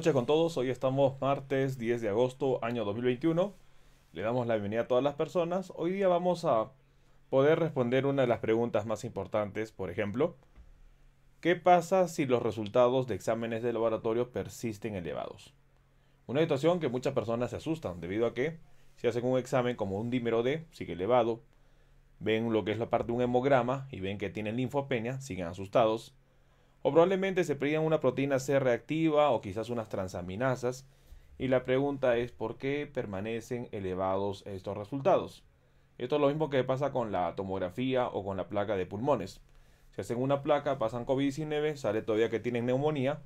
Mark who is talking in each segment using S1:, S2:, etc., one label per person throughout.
S1: noches con todos. Hoy estamos martes 10 de agosto, año 2021. Le damos la bienvenida a todas las personas. Hoy día vamos a poder responder una de las preguntas más importantes, por ejemplo, ¿qué pasa si los resultados de exámenes de laboratorio persisten elevados? Una situación que muchas personas se asustan debido a que si hacen un examen como un dímero D, sigue elevado, ven lo que es la parte de un hemograma y ven que tienen linfopenia, siguen asustados, o probablemente se pedían una proteína C reactiva o quizás unas transaminasas. Y la pregunta es por qué permanecen elevados estos resultados. Esto es lo mismo que pasa con la tomografía o con la placa de pulmones. Si hacen una placa, pasan COVID-19, sale todavía que tienen neumonía.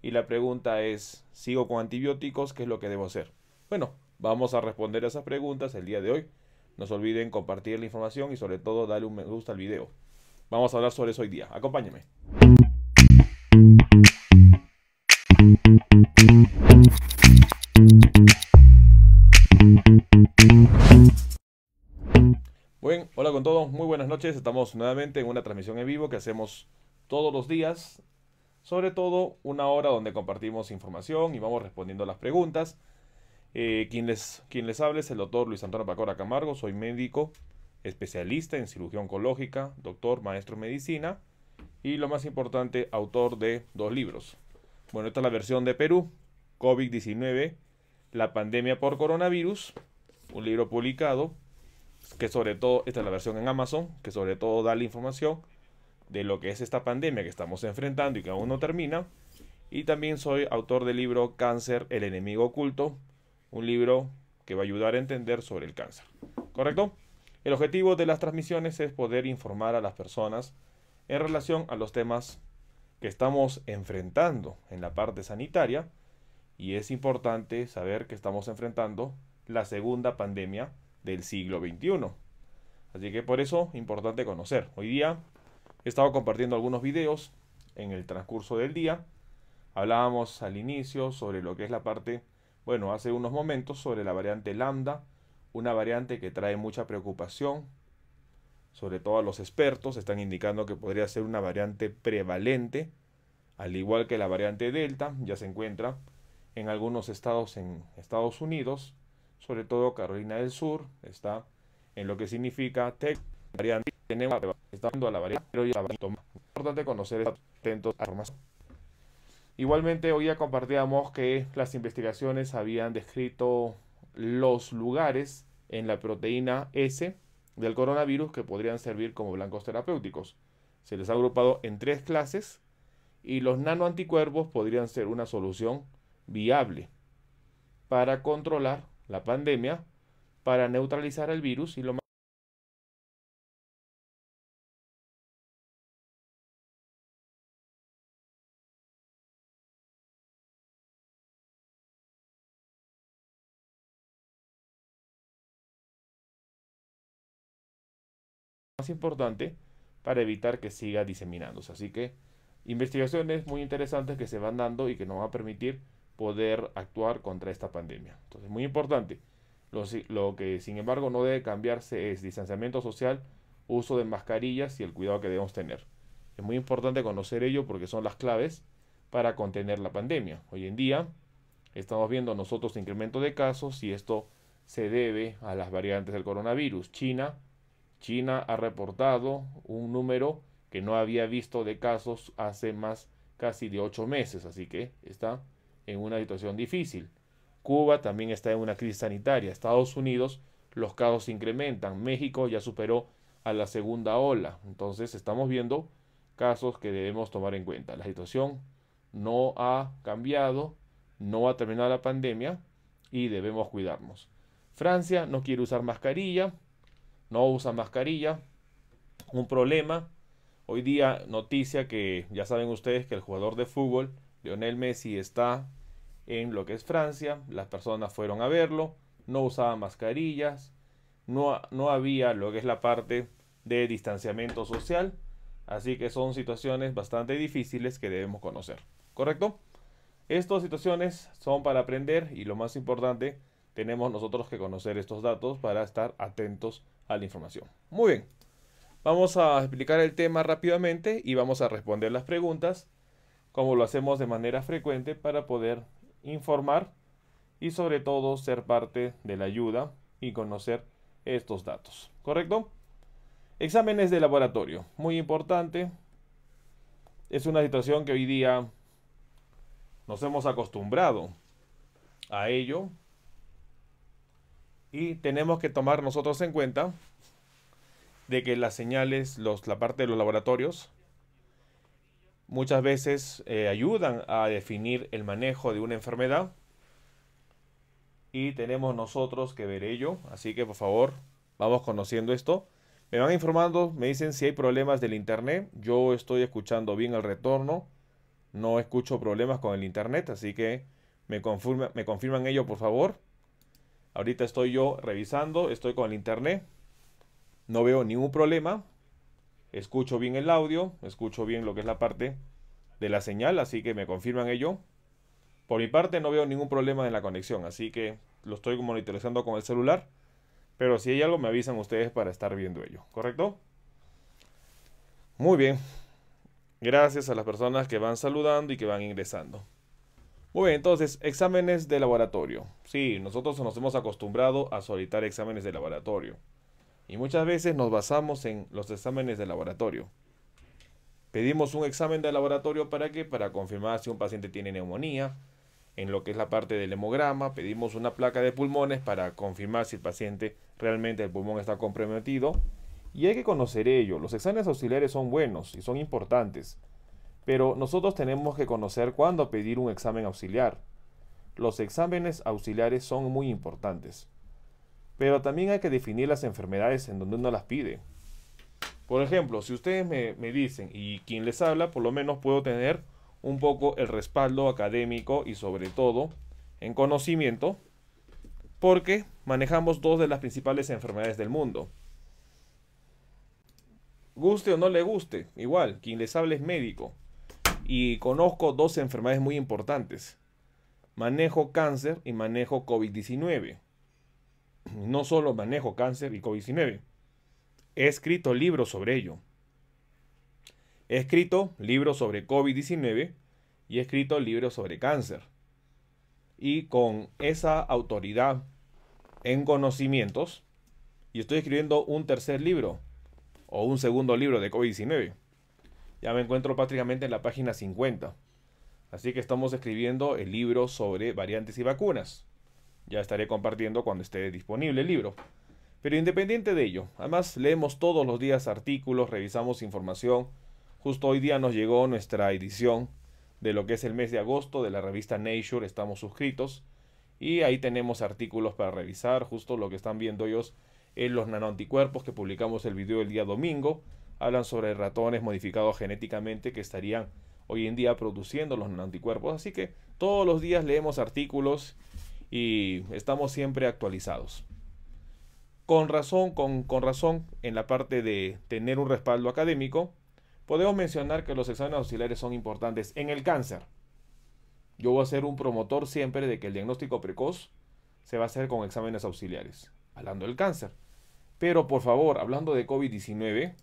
S1: Y la pregunta es, ¿sigo con antibióticos? ¿Qué es lo que debo hacer? Bueno, vamos a responder a esas preguntas el día de hoy. No se olviden compartir la información y sobre todo darle un me gusta al video. Vamos a hablar sobre eso hoy día. Acompáñame. nuevamente en una transmisión en vivo que hacemos todos los días. Sobre todo una hora donde compartimos información y vamos respondiendo a las preguntas. Eh, quien, les, quien les habla es el doctor Luis Antonio Pacora Camargo. Soy médico, especialista en cirugía oncológica, doctor, maestro en medicina y lo más importante, autor de dos libros. Bueno, esta es la versión de Perú, COVID-19, la pandemia por coronavirus, un libro publicado que sobre todo, esta es la versión en Amazon, que sobre todo da la información de lo que es esta pandemia que estamos enfrentando y que aún no termina. Y también soy autor del libro Cáncer, el enemigo oculto, un libro que va a ayudar a entender sobre el cáncer. ¿Correcto? El objetivo de las transmisiones es poder informar a las personas en relación a los temas que estamos enfrentando en la parte sanitaria y es importante saber que estamos enfrentando la segunda pandemia del siglo XXI. Así que por eso, importante conocer. Hoy día he estado compartiendo algunos videos en el transcurso del día. Hablábamos al inicio sobre lo que es la parte, bueno, hace unos momentos sobre la variante lambda, una variante que trae mucha preocupación. Sobre todo a los expertos están indicando que podría ser una variante prevalente, al igual que la variante delta, ya se encuentra en algunos estados en Estados Unidos, sobre todo Carolina del Sur, está en lo que significa TEC, Variante, tenemos está dando a la variante, pero es importante conocer atentos a Igualmente, hoy ya compartíamos que las investigaciones habían descrito los lugares en la proteína S del coronavirus que podrían servir como blancos terapéuticos. Se les ha agrupado en tres clases y los nanoanticuerpos podrían ser una solución viable para controlar la pandemia para neutralizar el virus y lo más importante para evitar que siga diseminándose. Así que investigaciones muy interesantes que se van dando y que nos va a permitir poder actuar contra esta pandemia. Entonces, muy importante. Lo, que sin embargo no debe cambiarse es distanciamiento social, uso de mascarillas y el cuidado que debemos tener. Es muy importante conocer ello porque son las claves para contener la pandemia. Hoy en día estamos viendo nosotros incremento de casos y esto se debe a las variantes del coronavirus. China, China ha reportado un número que no había visto de casos hace más casi de ocho meses, así que está en una situación difícil. Cuba también está en una crisis sanitaria. Estados Unidos, los casos se incrementan. México ya superó a la segunda ola. Entonces estamos viendo casos que debemos tomar en cuenta. La situación no ha cambiado, no ha terminado la pandemia y debemos cuidarnos. Francia no quiere usar mascarilla, no usa mascarilla. Un problema. Hoy día noticia que ya saben ustedes que el jugador de fútbol Lionel Messi está en lo que es Francia, las personas fueron a verlo, no usaban mascarillas, no, no había lo que es la parte de distanciamiento social, así que son situaciones bastante difíciles que debemos conocer, ¿correcto? Estas situaciones son para aprender y lo más importante, tenemos nosotros que conocer estos datos para estar atentos a la información. Muy bien, vamos a explicar el tema rápidamente y vamos a responder las preguntas como lo hacemos de manera frecuente para poder informar y sobre todo ser parte de la ayuda y conocer estos datos. ¿Correcto? Exámenes de laboratorio. Muy importante. Es una situación que hoy día nos hemos acostumbrado a ello y tenemos que tomar nosotros en cuenta de que las señales, los, la parte de los laboratorios, muchas veces eh, ayudan a definir el manejo de una enfermedad. Y tenemos nosotros que ver ello. Así que por favor, vamos conociendo esto. Me van informando, me dicen si hay problemas del internet. Yo estoy escuchando bien el retorno. No escucho problemas con el internet, así que me, me confirman ello, por favor. Ahorita estoy yo revisando, estoy con el internet. No veo ningún problema, escucho bien el audio, escucho bien lo que es la parte de la señal, así que me confirman ello. Por mi parte no veo ningún problema en la conexión, así que lo estoy monitorizando con el celular, pero si hay algo me avisan ustedes para estar viendo ello, ¿correcto? Muy bien. Gracias a las personas que van saludando y que van ingresando. Muy bien, entonces, exámenes de laboratorio. Sí, nosotros nos hemos acostumbrado a solicitar exámenes de laboratorio. Y muchas veces nos basamos en los exámenes de laboratorio. Pedimos un examen de laboratorio para qué? Para confirmar si un paciente tiene neumonía, en lo que es la parte del hemograma, pedimos una placa de pulmones para confirmar si el paciente realmente el pulmón está comprometido. Y hay que conocer ello. Los exámenes auxiliares son buenos y son importantes. Pero nosotros tenemos que conocer cuándo pedir un examen auxiliar. Los exámenes auxiliares son muy importantes. Pero también hay que definir las enfermedades en donde uno las pide. Por ejemplo, si ustedes me, dicen y quien les habla, por lo menos puedo tener un poco el respaldo académico y sobre todo en conocimiento, porque manejamos dos de las principales enfermedades del mundo. Guste o no le guste, igual, quien les hable es médico y conozco dos enfermedades muy importantes. Manejo cáncer y manejo COVID-19. No solo manejo cáncer y COVID-19. He escrito libros sobre ello. He escrito libros sobre COVID-19 y he escrito libros sobre cáncer. Y con esa autoridad en conocimientos, y estoy escribiendo un tercer libro o un segundo libro de COVID-19. Ya me encuentro prácticamente en la página 50. Así que estamos escribiendo el libro sobre variantes y vacunas. Ya estaré compartiendo cuando esté disponible el libro. Pero independiente de ello, además leemos todos los días artículos, revisamos información. Justo hoy día nos llegó nuestra edición de lo que es el mes de agosto de la revista Nature, estamos suscritos y ahí tenemos artículos para revisar, justo lo que están viendo ellos en los nanoanticuerpos que publicamos el video el día domingo, hablan sobre ratones modificados genéticamente que estarían hoy en día produciendo los nanoanticuerpos, así que todos los días leemos artículos y estamos siempre actualizados. Con razón, con, razón, en la parte de tener un respaldo académico, podemos mencionar que los exámenes auxiliares son importantes en el cáncer. Yo voy a ser un promotor siempre de que el diagnóstico precoz se va a hacer con exámenes auxiliares, hablando del cáncer. Pero por favor, hablando de COVID-19,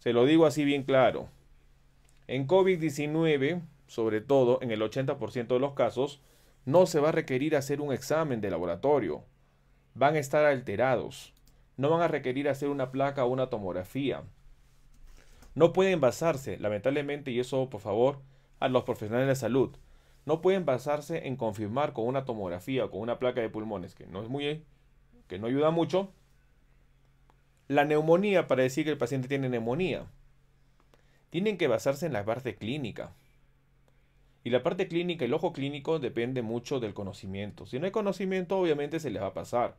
S1: se lo digo así bien claro. En COVID-19, sobre todo en el 80% de los casos, no se va a requerir hacer un examen de laboratorio. Van a estar alterados. No van a requerir hacer una placa o una tomografía. No pueden basarse, lamentablemente, y eso por favor, a los profesionales de salud. No pueden basarse en confirmar con una tomografía o con una placa de pulmones, que no es muy eh, que no ayuda mucho. La neumonía para decir que el paciente tiene neumonía. Tienen que basarse en la parte clínica. Y la parte clínica, el ojo clínico depende mucho del conocimiento. Si no hay conocimiento, obviamente se les va a pasar.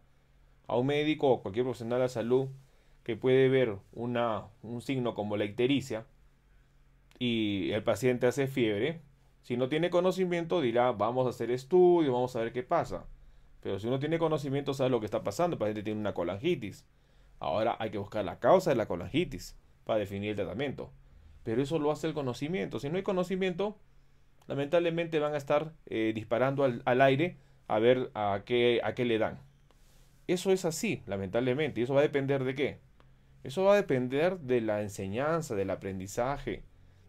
S1: A un médico o cualquier profesional de la salud que puede ver una, un signo como la ictericia y el paciente hace fiebre, si no tiene conocimiento dirá, vamos a hacer estudios, vamos a ver qué pasa. Pero si uno tiene conocimiento sabe lo que está pasando, el paciente tiene una colangitis. Ahora hay que buscar la causa de la colangitis para definir el tratamiento. Pero eso lo hace el conocimiento. Si no hay conocimiento, lamentablemente van a estar eh, disparando al, aire a ver a qué, a qué le dan. Eso es así, lamentablemente. ¿Y eso va a depender de qué? Eso va a depender de la enseñanza, del aprendizaje,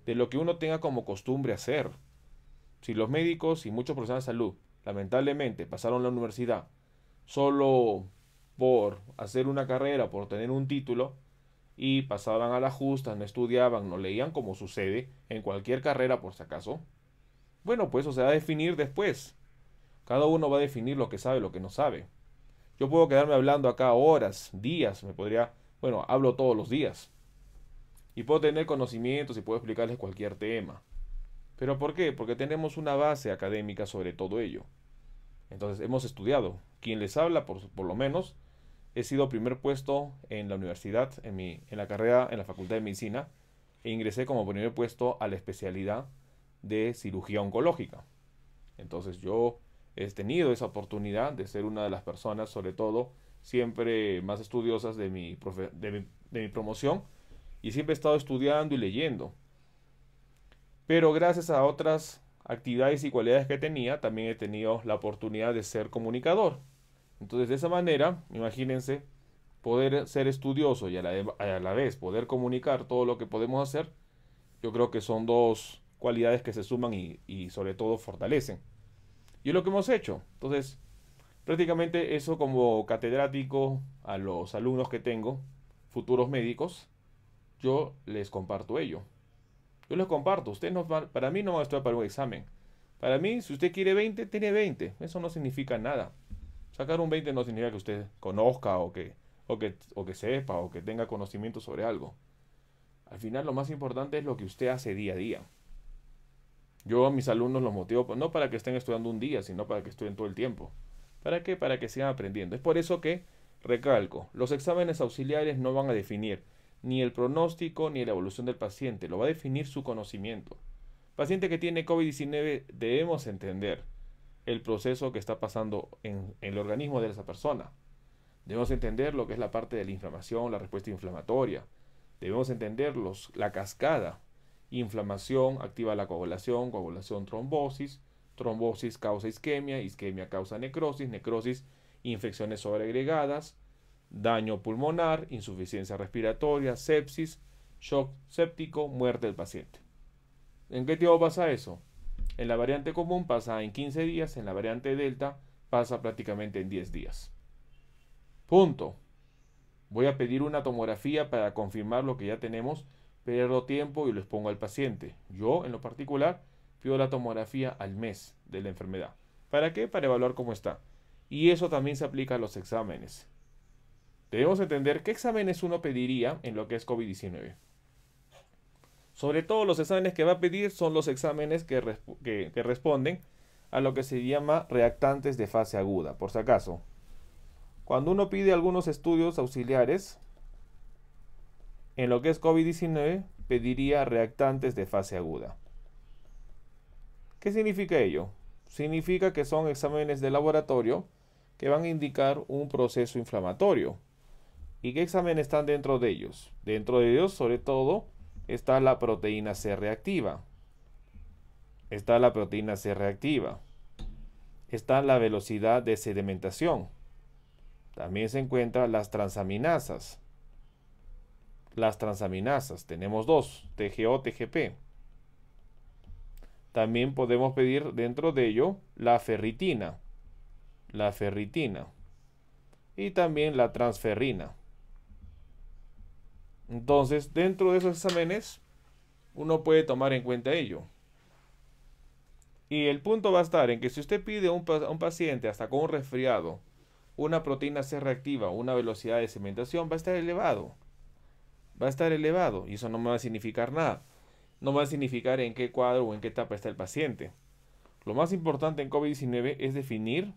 S1: de lo que uno tenga como costumbre hacer. Si los médicos y muchos profesionales de salud, lamentablemente, pasaron la universidad solo por hacer una carrera, por tener un título, y pasaban a la justa, no estudiaban, no leían como sucede en cualquier carrera por si acaso, bueno, pues eso se va a definir después. Cada uno va a definir lo que sabe, lo que no sabe. Yo puedo quedarme hablando acá horas, días, me podría, bueno, hablo todos los días. Y puedo tener conocimientos y puedo explicarles cualquier tema. ¿Pero por qué? Porque tenemos una base académica sobre todo ello. Entonces hemos estudiado. Quien les habla, por, por lo menos, he sido primer puesto en la universidad, en, mi, en la carrera, en la Facultad de Medicina, e ingresé como primer puesto a la especialidad de cirugía oncológica. Entonces yo he tenido esa oportunidad de ser una de las personas, sobre todo, siempre más estudiosas de mi, de mi, promoción y siempre he estado estudiando y leyendo. Pero gracias a otras actividades y cualidades que tenía, también he tenido la oportunidad de ser comunicador. Entonces, de esa manera, imagínense, poder ser estudioso y a la vez poder comunicar todo lo que podemos hacer, yo creo que son dos, cualidades que se suman y, sobre todo fortalecen. Y es lo que hemos hecho. Entonces, prácticamente eso como catedrático a los alumnos que tengo, futuros médicos, yo les comparto ello. Yo les comparto. usted no van, para mí no va a estar para un examen. Para mí, si usted quiere 20, tiene 20. Eso no significa nada. Sacar un 20 no significa que usted conozca o que, o que sepa o que tenga conocimiento sobre algo. Al final lo más importante es lo que usted hace día a día. Yo a mis alumnos los motivo no para que estén estudiando un día, sino para que estudien todo el tiempo. ¿Para qué? Para que sigan aprendiendo. Es por eso que, recalco, los exámenes auxiliares no van a definir ni el pronóstico ni la evolución del paciente, lo va a definir su conocimiento. Paciente que tiene COVID-19 debemos entender el proceso que está pasando en, el organismo de esa persona. Debemos entender lo que es la parte de la inflamación, la respuesta inflamatoria. Debemos entender la cascada Inflamación activa la coagulación, coagulación trombosis, trombosis causa isquemia, isquemia causa necrosis, necrosis infecciones sobreagregadas, daño pulmonar, insuficiencia respiratoria, sepsis, shock séptico, muerte del paciente. ¿En qué tiempo pasa eso? En la variante común pasa en 15 días, en la variante delta pasa prácticamente en 10 días. Punto. Voy a pedir una tomografía para confirmar lo que ya tenemos pierdo tiempo y lo expongo al paciente. Yo, en lo particular, pido la tomografía al mes de la enfermedad. ¿Para qué? Para evaluar cómo está. Y eso también se aplica a los exámenes. Debemos entender qué exámenes uno pediría en lo que es COVID-19. Sobre todo los exámenes que va a pedir son los exámenes que, que responden a lo que se llama reactantes de fase aguda, por si acaso. Cuando uno pide algunos estudios auxiliares, en lo que es COVID-19, pediría reactantes de fase aguda. ¿Qué significa ello? Significa que son exámenes de laboratorio que van a indicar un proceso inflamatorio. ¿Y qué exámenes están dentro de ellos? Dentro de ellos, sobre todo, está la proteína C reactiva. Está la proteína C reactiva. Está la velocidad de sedimentación. También se encuentran las transaminasas las transaminasas. Tenemos dos, TGO, TGP. También podemos pedir dentro de ello la ferritina, la ferritina y también la transferrina. Entonces, dentro de esos exámenes, uno puede tomar en cuenta ello. Y el punto va a estar en que si usted pide a un, paciente hasta con un resfriado, una proteína C reactiva, una velocidad de cementación va a estar elevado va a estar elevado y eso no me va a significar nada. No va a significar en qué cuadro o en qué etapa está el paciente. Lo más importante en COVID-19 es definir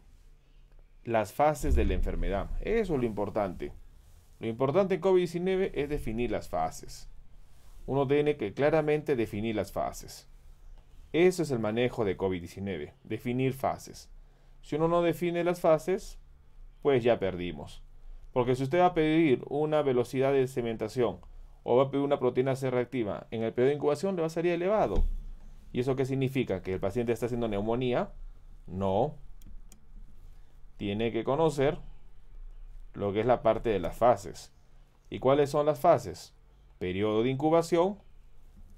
S1: las fases de la enfermedad. Eso es lo importante. Lo importante en COVID-19 es definir las fases. Uno tiene que claramente definir las fases. Eso es el manejo de COVID-19, definir fases. Si uno no define las fases, pues ya perdimos. Porque si usted va a pedir una velocidad de cementación o va a pedir una proteína C reactiva, en el periodo de incubación le va a salir elevado. ¿Y eso qué significa? ¿Que el paciente está haciendo neumonía? No. Tiene que conocer lo que es la parte de las fases. ¿Y cuáles son las fases? Periodo de incubación,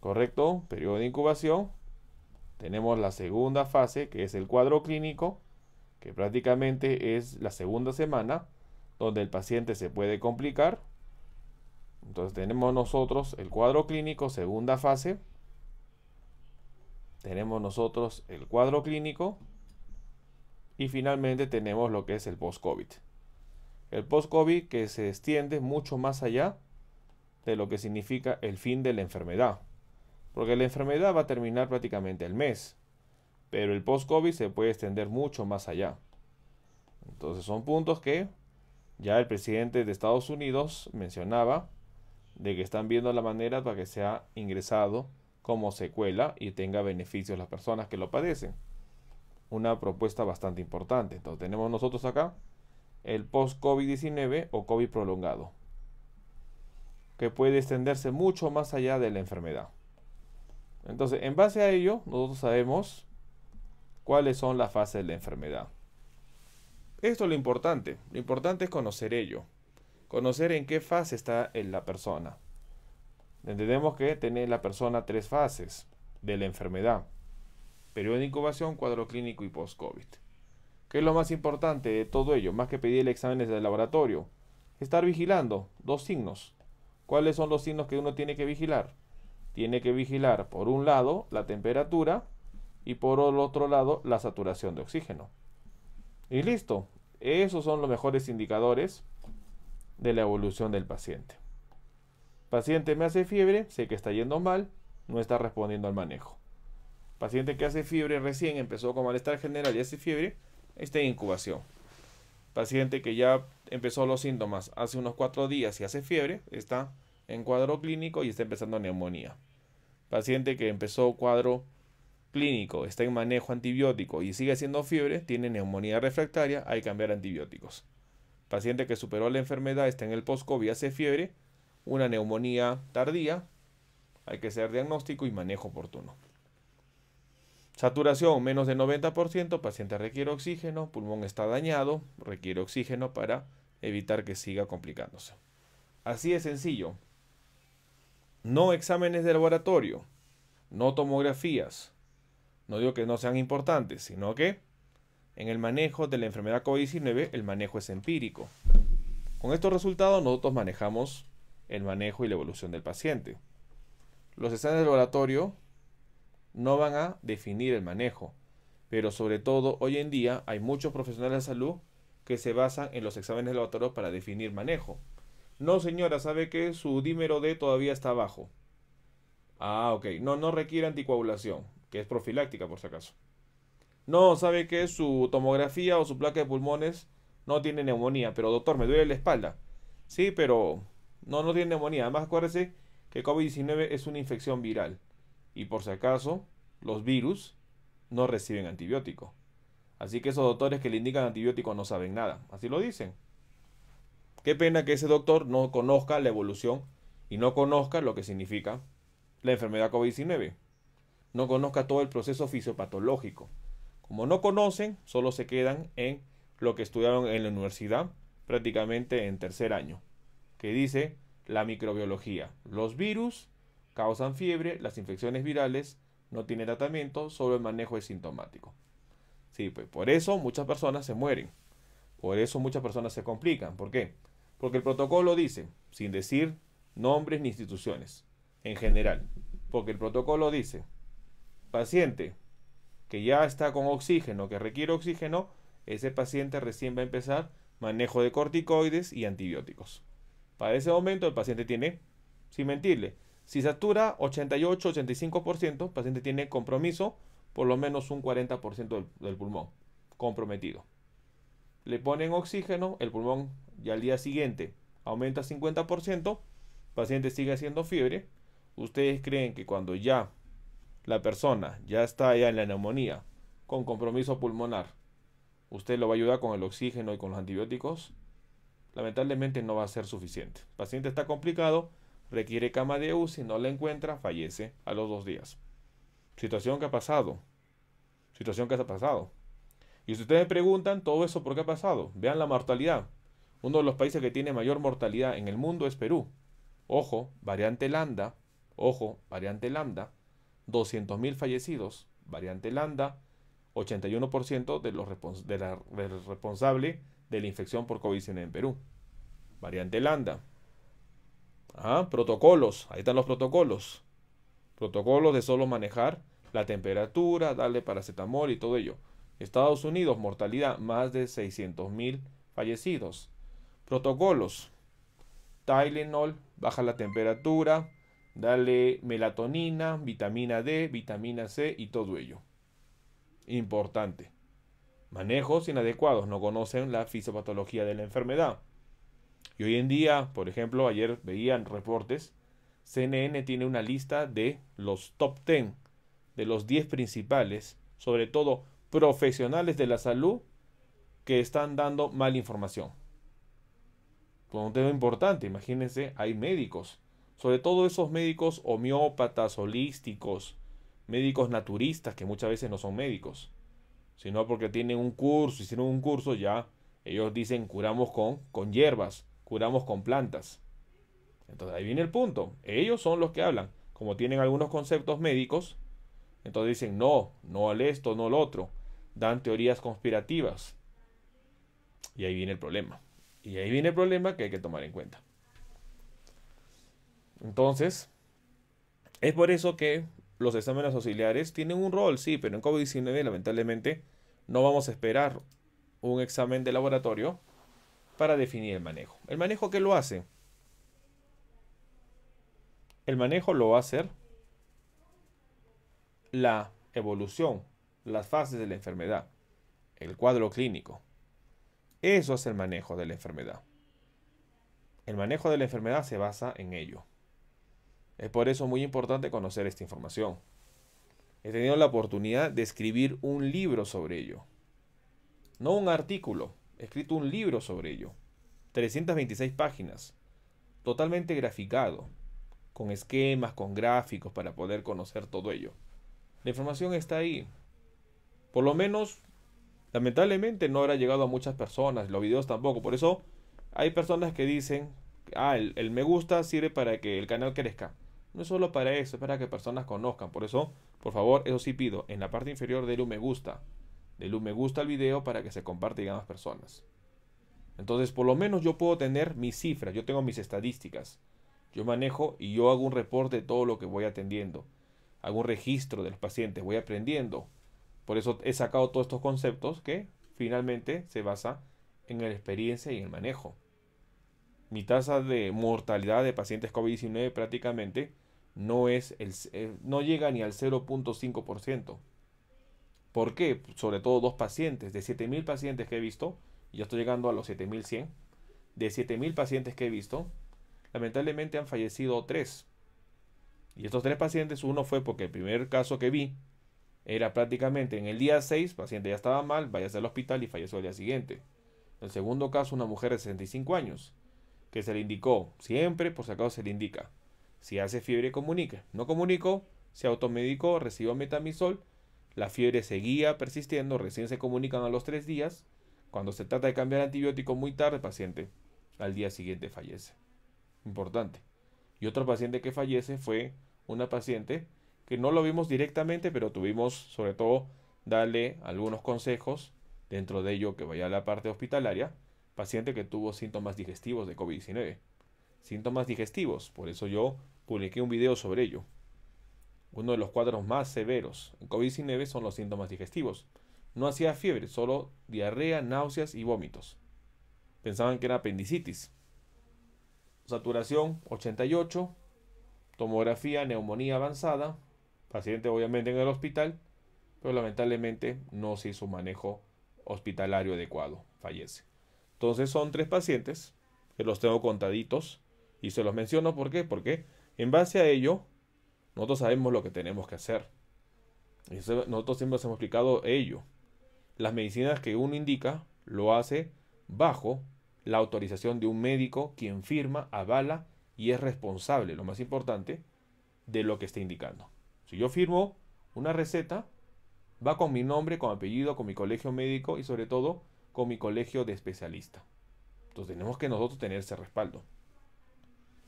S1: ¿correcto? Periodo de incubación. Tenemos la segunda fase, que es el cuadro clínico, que prácticamente es la segunda semana, donde el paciente se puede complicar entonces tenemos nosotros el cuadro clínico, segunda fase. Tenemos nosotros el cuadro clínico. Y finalmente tenemos lo que es el post-COVID. El post-COVID que se extiende mucho más allá de lo que significa el fin de la enfermedad. Porque la enfermedad va a terminar prácticamente el mes. Pero el post-COVID se puede extender mucho más allá. Entonces son puntos que ya el presidente de Estados Unidos mencionaba de que están viendo la manera para que sea ingresado como secuela y tenga beneficios las personas que lo padecen. Una propuesta bastante importante. Entonces tenemos nosotros acá el post-COVID-19 o COVID prolongado, que puede extenderse mucho más allá de la enfermedad. Entonces, en base a ello, nosotros sabemos cuáles son las fases de la enfermedad. Esto es lo importante. Lo importante es conocer ello conocer en qué fase está en la persona. Entendemos que tiene la persona tres fases de la enfermedad. Periodo de incubación, cuadro clínico y post-COVID. ¿Qué es lo más importante de todo ello? Más que pedir exámenes del laboratorio. Estar vigilando dos signos. ¿Cuáles son los signos que uno tiene que vigilar? Tiene que vigilar, por un lado, la temperatura y por el otro lado, la saturación de oxígeno. Y listo. Esos son los mejores indicadores de la evolución del paciente. Paciente me hace fiebre, sé que está yendo mal, no está respondiendo al manejo. Paciente que hace fiebre recién empezó con malestar general y hace fiebre, está en incubación. Paciente que ya empezó los síntomas hace unos cuatro días y hace fiebre, está en cuadro clínico y está empezando neumonía. Paciente que empezó cuadro clínico, está en manejo antibiótico y sigue haciendo fiebre, tiene neumonía refractaria, hay que cambiar antibióticos. Paciente que superó la enfermedad está en el post hace fiebre, una neumonía tardía, hay que hacer diagnóstico y manejo oportuno. Saturación menos de 90%, paciente requiere oxígeno, pulmón está dañado, requiere oxígeno para evitar que siga complicándose. Así de sencillo. No exámenes de laboratorio, no tomografías. No digo que no sean importantes, sino que en el manejo de la enfermedad COVID-19, el manejo es empírico. Con estos resultados nosotros manejamos el manejo y la evolución del paciente. Los exámenes de laboratorio no van a definir el manejo, pero sobre todo hoy en día hay muchos profesionales de salud que se basan en los exámenes de laboratorio para definir manejo. No, señora, sabe que su dímero D todavía está bajo. Ah, ok. No, no requiere anticoagulación, que es profiláctica por si acaso. No, sabe que su tomografía o su placa de pulmones no tiene neumonía, pero doctor, me duele la espalda. Sí, pero no, no tiene neumonía. Además, acuérdese que COVID-19 es una infección viral. Y por si acaso, los virus no reciben antibiótico. Así que esos doctores que le indican antibiótico no saben nada. Así lo dicen. Qué pena que ese doctor no conozca la evolución y no conozca lo que significa la enfermedad COVID-19. No conozca todo el proceso fisiopatológico. Como no conocen, solo se quedan en lo que estudiaron en la universidad, prácticamente en tercer año, que dice la microbiología. Los virus causan fiebre, las infecciones virales no tienen tratamiento, solo el manejo es sintomático. Sí, pues por eso muchas personas se mueren. Por eso muchas personas se complican. ¿Por qué? Porque el protocolo dice, sin decir nombres ni instituciones, en general. Porque el protocolo dice, paciente que ya está con oxígeno, que requiere oxígeno, ese paciente recién va a empezar manejo de corticoides y antibióticos. Para ese momento el paciente tiene, sin mentirle, si satura 88-85%, el paciente tiene compromiso por lo menos un 40% del, del, pulmón comprometido. Le ponen oxígeno, el pulmón ya al día siguiente aumenta 50%, el paciente sigue haciendo fiebre. Ustedes creen que cuando ya la persona ya está allá en la neumonía, con compromiso pulmonar, usted lo va a ayudar con el oxígeno y con los antibióticos, lamentablemente no va a ser suficiente. El paciente está complicado, requiere cama de UCI, no la encuentra, fallece a los dos días. Situación que ha pasado. Situación que ha pasado. Y si ustedes preguntan todo eso por qué ha pasado, vean la mortalidad. Uno de los países que tiene mayor mortalidad en el mundo es Perú. Ojo, variante lambda. Ojo, variante lambda. 200.000 fallecidos, variante lambda, 81% de los de la, responsable de la infección por COVID-19 en Perú. Variante lambda. Ah, protocolos, ahí están los protocolos. Protocolos de solo manejar la temperatura, darle paracetamol y todo ello. Estados Unidos, mortalidad, más de 600.000 fallecidos. Protocolos. Tylenol, baja la temperatura, Dale melatonina, vitamina D, vitamina C y todo ello. Importante. Manejos inadecuados. No conocen la fisiopatología de la enfermedad. Y hoy en día, por ejemplo, ayer veían reportes. CNN tiene una lista de los top 10, de los 10 principales, sobre todo profesionales de la salud, que están dando mala información. Por un tema importante, imagínense, hay médicos, sobre todo esos médicos homeópatas, holísticos, médicos naturistas, que muchas veces no son médicos, sino porque tienen un curso, hicieron un curso ya, ellos dicen curamos con, con hierbas, curamos con plantas. Entonces ahí viene el punto, ellos son los que hablan, como tienen algunos conceptos médicos, entonces dicen no, no al esto, no al otro, dan teorías conspirativas. Y ahí viene el problema. Y ahí viene el problema que hay que tomar en cuenta. Entonces, es por eso que los exámenes auxiliares tienen un rol, sí, pero en COVID-19 lamentablemente no vamos a esperar un examen de laboratorio para definir el manejo. ¿El manejo qué lo hace? El manejo lo va a hacer la evolución, las fases de la enfermedad, el cuadro clínico. Eso es el manejo de la enfermedad. El manejo de la enfermedad se basa en ello. Es por eso muy importante conocer esta información. He tenido la oportunidad de escribir un libro sobre ello. No un artículo, he escrito un libro sobre ello. 326 páginas, totalmente graficado, con esquemas, con gráficos para poder conocer todo ello. La información está ahí. Por lo menos, lamentablemente no habrá llegado a muchas personas, los videos tampoco. Por eso hay personas que dicen, ah, el, el me gusta sirve para que el canal crezca. No es solo para eso, es para que personas conozcan. Por eso, por favor, eso sí pido. En la parte inferior de un me gusta. de un me gusta al video para que se comparte y más personas. Entonces, por lo menos yo puedo tener mis cifras, yo tengo mis estadísticas. Yo manejo y yo hago un reporte de todo lo que voy atendiendo. Hago un registro de los pacientes, voy aprendiendo. Por eso he sacado todos estos conceptos que finalmente se basa en la experiencia y el manejo. Mi tasa de mortalidad de pacientes COVID-19 prácticamente no, es el, eh, no llega ni al 0.5%. ¿Por qué? Sobre todo dos pacientes. De 7.000 pacientes que he visto, y yo estoy llegando a los 7.100, de 7.000 pacientes que he visto, lamentablemente han fallecido tres. Y estos tres pacientes, uno fue porque el primer caso que vi era prácticamente en el día 6, paciente ya estaba mal, vaya al hospital y falleció al día siguiente. El segundo caso, una mujer de 65 años, que se le indicó, siempre por si acaso se le indica, si hace fiebre, comunica. No comunicó, se automedicó, recibió metamisol, la fiebre seguía persistiendo, recién se comunican a los tres días. Cuando se trata de cambiar antibiótico muy tarde, el paciente al día siguiente fallece. Importante. Y otro paciente que fallece fue una paciente que no lo vimos directamente, pero tuvimos sobre todo darle algunos consejos, dentro de ello que vaya a la parte hospitalaria, paciente que tuvo síntomas digestivos de COVID-19. Síntomas digestivos, por eso yo publiqué un video sobre ello. Uno de los cuadros más severos en COVID-19 son los síntomas digestivos. No hacía fiebre, solo diarrea, náuseas y vómitos. Pensaban que era apendicitis. Saturación 88, tomografía, neumonía avanzada, paciente obviamente en el hospital, pero lamentablemente no se hizo un manejo hospitalario adecuado, fallece. Entonces son tres pacientes que los tengo contaditos y se los menciono ¿por qué? porque en base a ello, nosotros sabemos lo que tenemos que hacer. nosotros siempre hemos explicado ello. Las medicinas que uno indica lo hace bajo la autorización de un médico quien firma, avala y es responsable, lo más importante, de lo que está indicando. Si yo firmo una receta, va con mi nombre, con apellido, con mi colegio médico y sobre todo con mi colegio de especialista. Entonces tenemos que nosotros tener ese respaldo.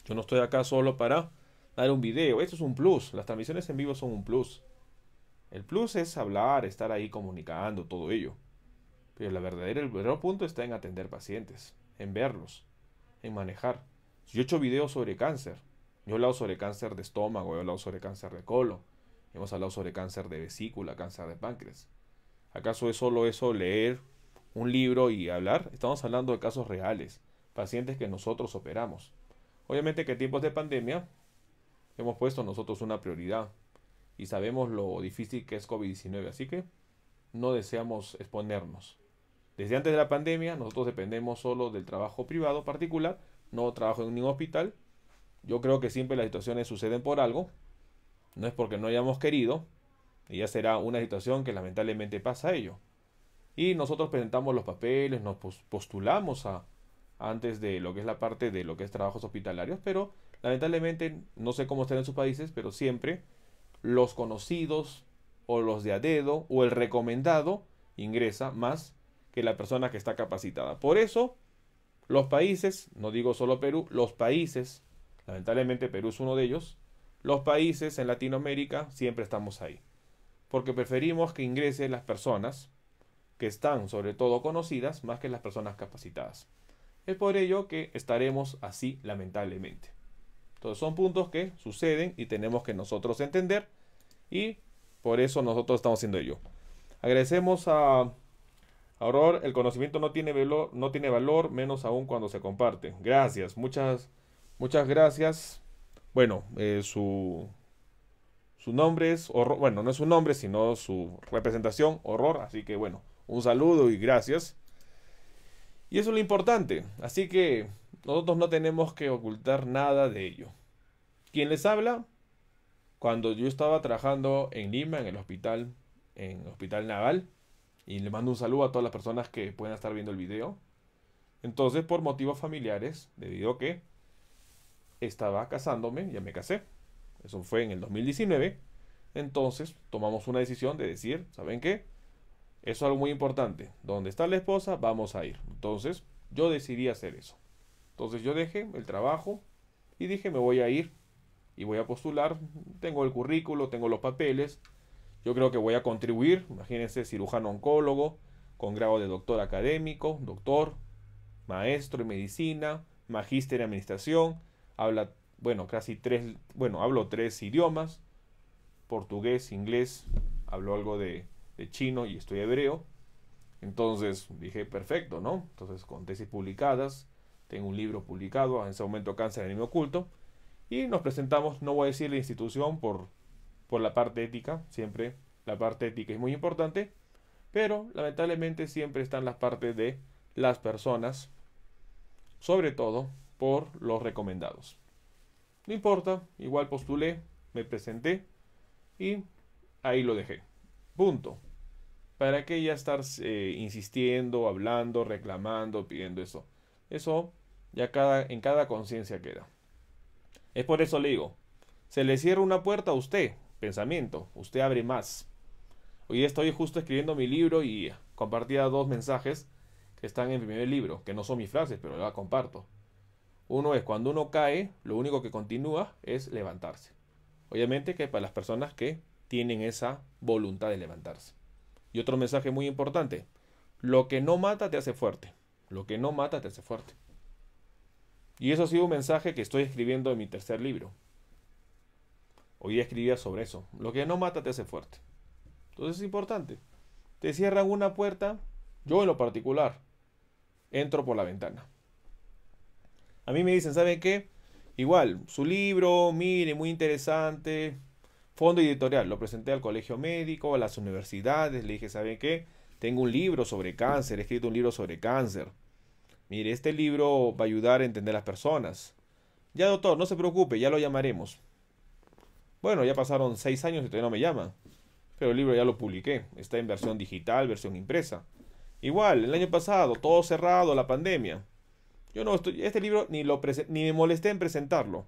S1: Yo no estoy acá solo para dar un video. Esto es un plus. Las transmisiones en vivo son un plus. El plus es hablar, estar ahí comunicando, todo ello. Pero la verdadera, el verdadero punto está en atender pacientes, en verlos, en manejar. yo he hecho videos sobre cáncer, yo he hablado sobre cáncer de estómago, yo he hablado sobre cáncer de colon, hemos hablado sobre cáncer de vesícula, cáncer de páncreas. ¿Acaso es solo eso leer un libro y hablar? Estamos hablando de casos reales, pacientes que nosotros operamos. Obviamente que en tiempos de pandemia hemos puesto nosotros una prioridad y sabemos lo difícil que es COVID-19, así que no deseamos exponernos. Desde antes de la pandemia nosotros dependemos solo del trabajo privado particular, no trabajo en ningún hospital. Yo creo que siempre las situaciones suceden por algo, no es porque no hayamos querido, y ya será una situación que lamentablemente pasa a ello. Y nosotros presentamos los papeles, nos postulamos a, antes de lo que es la parte de lo que es trabajos hospitalarios, pero lamentablemente no sé cómo están en sus países, pero siempre los conocidos o los de a dedo o el recomendado ingresa más que la persona que está capacitada. Por eso, los países, no digo solo Perú, los países, lamentablemente Perú es uno de ellos, los países en Latinoamérica siempre estamos ahí. Porque preferimos que ingresen las personas que están sobre todo conocidas más que las personas capacitadas. Es por ello que estaremos así lamentablemente. Entonces son puntos que suceden y tenemos que nosotros entender y por eso nosotros estamos haciendo ello. Agradecemos a Horror. el conocimiento no tiene, valor, no tiene valor, menos aún cuando se comparte. Gracias, muchas, muchas gracias. Bueno, eh, su, su nombre es, horror, bueno, no es su nombre, sino su representación, horror. Así que bueno, un saludo y gracias. Y eso es lo importante. Así que nosotros no tenemos que ocultar nada de ello. ¿Quién les habla? Cuando yo estaba trabajando en Lima, en el hospital, en el hospital naval, y le mando un saludo a todas las personas que pueden estar viendo el video. Entonces, por motivos familiares, debido a que estaba casándome, ya me casé. Eso fue en el 2019. Entonces, tomamos una decisión de decir, ¿saben qué? Eso es algo muy importante. Donde está la esposa, vamos a ir. Entonces, yo decidí hacer eso. Entonces, yo dejé el trabajo y dije, me voy a ir y voy a postular. Tengo el currículo, tengo los papeles. Yo creo que voy a contribuir. Imagínense, cirujano oncólogo, con grado de doctor académico, doctor, maestro en medicina, magíster en administración. Habla, bueno, casi tres, bueno, hablo tres idiomas. Portugués, inglés, hablo algo de de chino y estoy hebreo. Entonces dije, perfecto, ¿no? Entonces con tesis publicadas, tengo un libro publicado, en ese momento Cáncer mi Oculto, y nos presentamos, no voy a decir la institución por, por la parte ética, siempre la parte ética es muy importante, pero lamentablemente siempre están las partes de las personas, sobre todo por los recomendados. No importa, igual postulé, me presenté y ahí lo dejé. Punto. ¿Para qué ya estar eh, insistiendo, hablando, reclamando, pidiendo eso? Eso ya cada, en cada conciencia queda. Es por eso le digo, se le cierra una puerta a usted, pensamiento, usted abre más. Hoy estoy justo escribiendo mi libro y compartía dos mensajes que están en mi primer libro, que no son mis frases, pero la comparto. Uno es, cuando uno cae, lo único que continúa es levantarse. Obviamente que para las personas que tienen esa voluntad de levantarse. Y otro mensaje muy importante, lo que no mata te hace fuerte, lo que no mata te hace fuerte. Y eso ha sido un mensaje que estoy escribiendo en mi tercer libro. Hoy escribía sobre eso, lo que no mata te hace fuerte. Entonces es importante, te cierran una puerta, yo en lo particular, entro por la ventana. A mí me dicen, ¿saben qué? Igual, su libro, mire, muy interesante, Fondo editorial, lo presenté al colegio médico, a las universidades, le dije, ¿saben qué? Tengo un libro sobre cáncer, he escrito un libro sobre cáncer. Mire, este libro va a ayudar a entender a las personas. Ya, doctor, no se preocupe, ya lo llamaremos. Bueno, ya pasaron seis años y todavía no me llama. Pero el libro ya lo publiqué. Está en versión digital, versión impresa. Igual, el año pasado, todo cerrado, la pandemia. Yo no estoy, este libro ni, lo ni me molesté en presentarlo.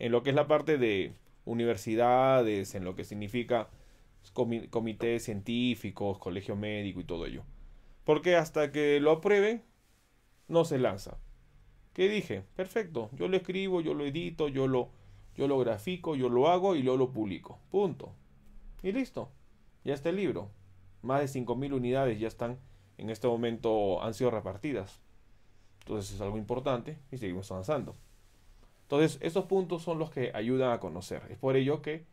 S1: En lo que es la parte de universidades, en lo que significa comités científicos, colegio médico y todo ello. Porque hasta que lo apruebe, no se lanza. ¿Qué dije? Perfecto, yo lo escribo, yo lo edito, yo lo, yo lo grafico, yo lo hago y luego lo publico. Punto. Y listo. Ya está el libro. Más de 5.000 unidades ya están en este momento, han sido repartidas. Entonces es algo importante y seguimos avanzando. Entonces, esos puntos son los que ayudan a conocer. Es por ello que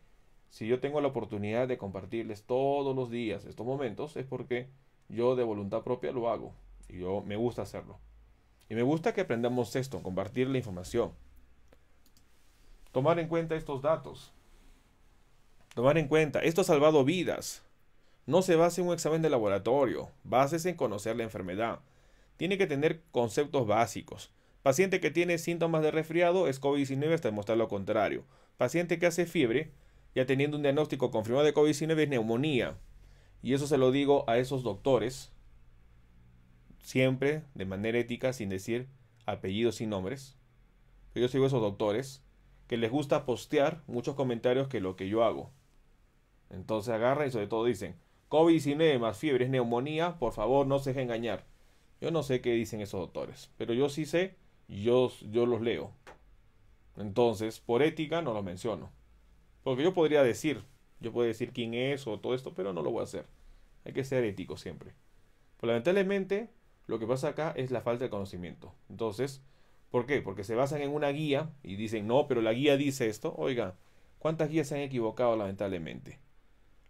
S1: si yo tengo la oportunidad de compartirles todos los días estos momentos, es porque yo de voluntad propia lo hago. Y yo me gusta hacerlo. Y me gusta que aprendamos esto, compartir la información. Tomar en cuenta estos datos. Tomar en cuenta, esto ha salvado vidas. No se basa en un examen de laboratorio, bases en conocer la enfermedad. Tiene que tener conceptos básicos. Paciente que tiene síntomas de resfriado es COVID-19 hasta demostrar lo contrario. Paciente que hace fiebre, ya teniendo un diagnóstico confirmado de COVID-19 es neumonía. Y eso se lo digo a esos doctores, siempre de manera ética, sin decir apellidos y nombres. Yo sigo a esos doctores que les gusta postear muchos comentarios que lo que yo hago. Entonces agarra y sobre todo dicen, COVID-19 más fiebre es neumonía, por favor no se deje engañar. Yo no sé qué dicen esos doctores, pero yo sí sé yo, los leo. Entonces, por ética no los menciono. Porque yo podría decir, yo puedo decir quién es o todo esto, pero no lo voy a hacer. Hay que ser ético siempre. Pues, lamentablemente, lo que pasa acá es la falta de conocimiento. Entonces, ¿por qué? Porque se basan en una guía y dicen, no, pero la guía dice esto. Oiga, ¿cuántas guías se han equivocado lamentablemente?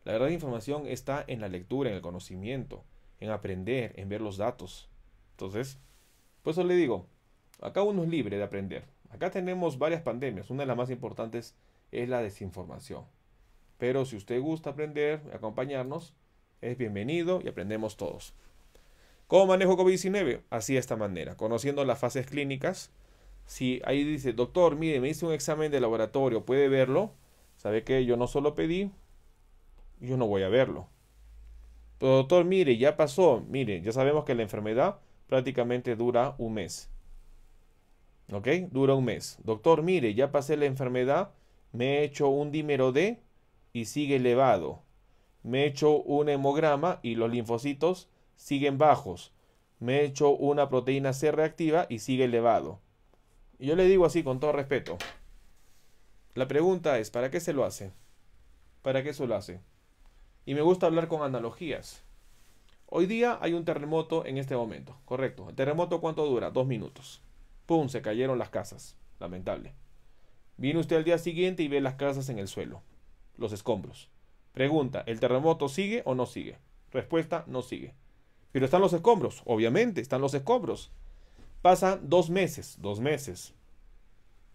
S1: La gran información está en la lectura, en el conocimiento, en aprender, en ver los datos. Entonces, por eso le digo, acá uno es libre de aprender. Acá tenemos varias pandemias. Una de las más importantes es la desinformación. Pero si usted gusta aprender, acompañarnos, es bienvenido y aprendemos todos. ¿Cómo manejo COVID-19? Así de esta manera, conociendo las fases clínicas. Si ahí dice, doctor, mire, me hice un examen de laboratorio, ¿puede verlo? ¿Sabe que yo no solo pedí? Yo no voy a verlo. doctor, mire, ya pasó. Mire, ya sabemos que la enfermedad prácticamente dura un mes. ¿Ok? Dura un mes. Doctor, mire, ya pasé la enfermedad, me he hecho un dímero D y sigue elevado. Me he hecho un hemograma y los linfocitos siguen bajos. Me he hecho una proteína C reactiva y sigue elevado. Yo le digo así con todo respeto. La pregunta es, ¿para qué se lo hace? ¿Para qué se lo hace? Y me gusta hablar con analogías. Hoy día hay un terremoto en este momento, correcto. ¿El terremoto cuánto dura? Dos minutos. ¡Pum! Se cayeron las casas. Lamentable. Viene usted al día siguiente y ve las casas en el suelo. Los escombros. Pregunta, ¿el terremoto sigue o no sigue? Respuesta, no sigue. Pero están los escombros, obviamente, están los escombros. Pasan dos meses, dos meses.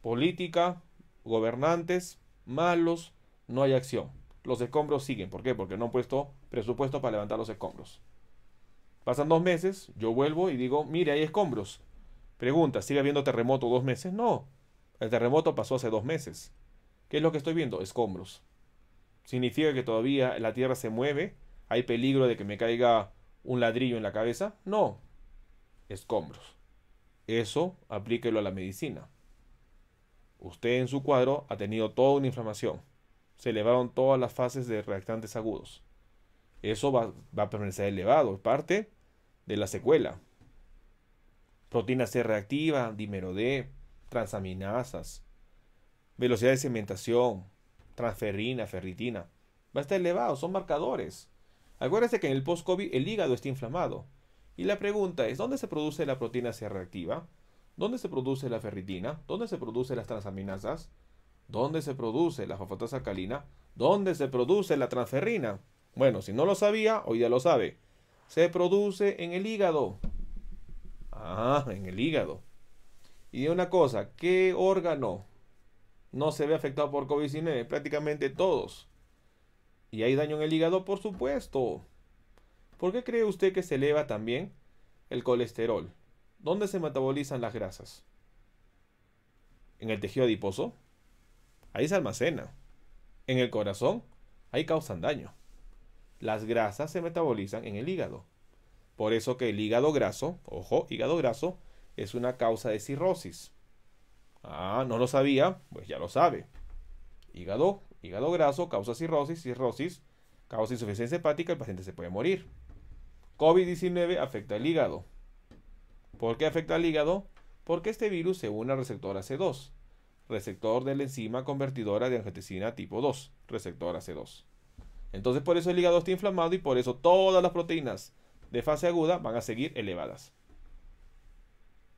S1: Política, gobernantes, malos, no hay acción. Los escombros siguen. ¿Por qué? Porque no han puesto presupuesto para levantar los escombros. Pasan dos meses, yo vuelvo y digo, mire, hay escombros. Pregunta, ¿sigue habiendo terremoto dos meses? No. El terremoto pasó hace dos meses. ¿Qué es lo que estoy viendo? Escombros. ¿Significa que todavía la Tierra se mueve? ¿Hay peligro de que me caiga un ladrillo en la cabeza? No. Escombros. Eso aplíquelo a la medicina. Usted en su cuadro ha tenido toda una inflamación. Se elevaron todas las fases de reactantes agudos. Eso va, va a permanecer elevado, es parte de la secuela proteína C reactiva, dimero D, transaminasas, velocidad de cementación, transferrina, ferritina. Va a estar elevado, son marcadores. Acuérdense que en el post-COVID el hígado está inflamado. Y la pregunta es, ¿dónde se produce la proteína C reactiva? ¿Dónde se produce la ferritina? ¿Dónde se producen las transaminasas? ¿Dónde se produce la fosfatasa alcalina? ¿Dónde se produce la transferrina? Bueno, si no lo sabía, hoy ya lo sabe. Se produce en el hígado. Ah, en el hígado. Y una cosa, ¿qué órgano no se ve afectado por COVID-19? Prácticamente todos. ¿Y hay daño en el hígado? Por supuesto. ¿Por qué cree usted que se eleva también el colesterol? ¿Dónde se metabolizan las grasas? ¿En el tejido adiposo? Ahí se almacena. ¿En el corazón? Ahí causan daño. Las grasas se metabolizan en el hígado. Por eso que el hígado graso, ojo, hígado graso, es una causa de cirrosis. Ah, no lo sabía, pues ya lo sabe. Hígado, hígado graso causa cirrosis, cirrosis causa insuficiencia hepática, el paciente se puede morir. COVID-19 afecta al hígado. ¿Por qué afecta al hígado? Porque este virus se une al receptor AC2, receptor de la enzima convertidora de angiotensina tipo 2, receptor AC2. Entonces por eso el hígado está inflamado y por eso todas las proteínas de fase aguda van a seguir elevadas.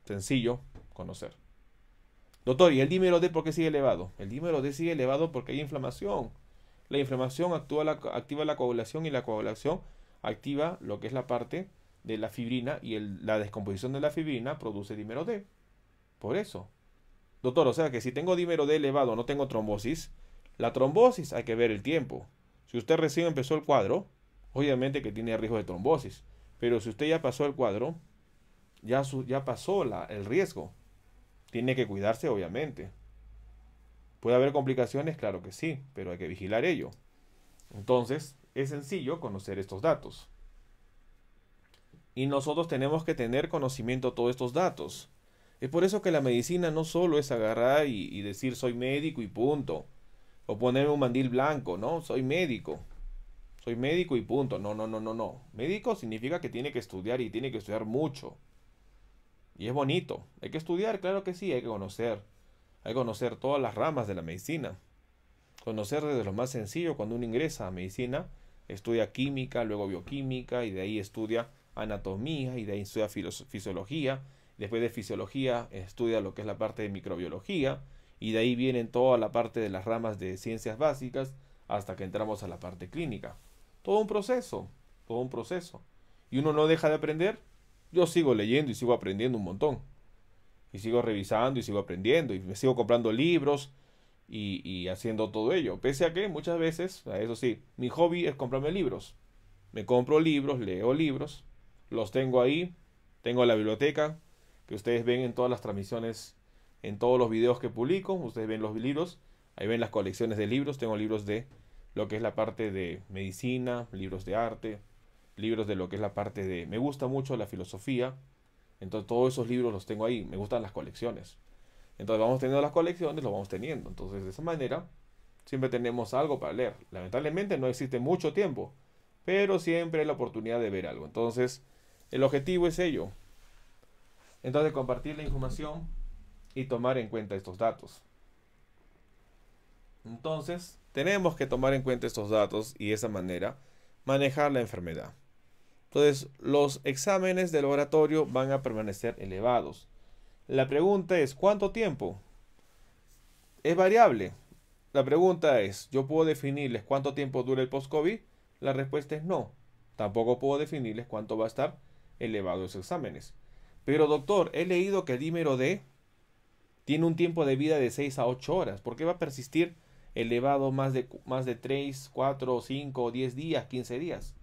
S1: Sencillo conocer. Doctor, ¿y el dímero D por qué sigue elevado? El dímero D sigue elevado porque hay inflamación. La inflamación activa la coagulación y la coagulación activa lo que es la parte de la fibrina y la descomposición de la fibrina produce dímero D. Por eso. Doctor, o sea que si tengo dímero D elevado, no tengo trombosis. La trombosis hay que ver el tiempo. Si usted recién empezó el cuadro, obviamente que tiene riesgo de trombosis. Pero si usted ya pasó el cuadro, ya, ya pasó la, el riesgo. Tiene que cuidarse, obviamente. ¿Puede haber complicaciones? Claro que sí, pero hay que vigilar ello. Entonces, es sencillo conocer estos datos. Y nosotros tenemos que tener conocimiento de todos estos datos. Es por eso que la medicina no solo es agarrar y, y decir soy médico y punto. O ponerme un mandil blanco, ¿no? Soy médico soy médico y punto. No, no, no, no, no. Médico significa que tiene que estudiar y tiene que estudiar mucho. Y es bonito. Hay que estudiar, claro que sí, hay que conocer. Hay que conocer todas las ramas de la medicina. Conocer desde lo más sencillo cuando uno ingresa a medicina, estudia química, luego bioquímica y de ahí estudia anatomía y de ahí estudia fisiología. Después de fisiología estudia lo que es la parte de microbiología y de ahí vienen toda la parte de las ramas de ciencias básicas hasta que entramos a la parte clínica. Todo un proceso, todo un proceso. Y uno no deja de aprender. Yo sigo leyendo y sigo aprendiendo un montón. Y sigo revisando y sigo aprendiendo y me sigo comprando libros y, y haciendo todo ello. Pese a que muchas veces, eso sí, mi hobby es comprarme libros. Me compro libros, leo libros, los tengo ahí, tengo la biblioteca que ustedes ven en todas las transmisiones, en todos los videos que publico, ustedes ven los libros, ahí ven las colecciones de libros, tengo libros de lo que es la parte de medicina, libros de arte, libros de lo que es la parte de... Me gusta mucho la filosofía, entonces todos esos libros los tengo ahí, me gustan las colecciones. Entonces vamos teniendo las colecciones, lo vamos teniendo. Entonces de esa manera siempre tenemos algo para leer. Lamentablemente no existe mucho tiempo, pero siempre hay la oportunidad de ver algo. Entonces el objetivo es ello. Entonces compartir la información y tomar en cuenta estos datos. Entonces, tenemos que tomar en cuenta estos datos y de esa manera manejar la enfermedad. Entonces, los exámenes del laboratorio van a permanecer elevados. La pregunta es, ¿cuánto tiempo? Es variable. La pregunta es, ¿yo puedo definirles cuánto tiempo dura el post-COVID? La respuesta es no. Tampoco puedo definirles cuánto va a estar elevado los exámenes. Pero doctor, he leído que el dímero D tiene un tiempo de vida de 6 a 8 horas. ¿Por qué va a persistir elevado más de, más de 3, 4, 5, 10 días, 15 días.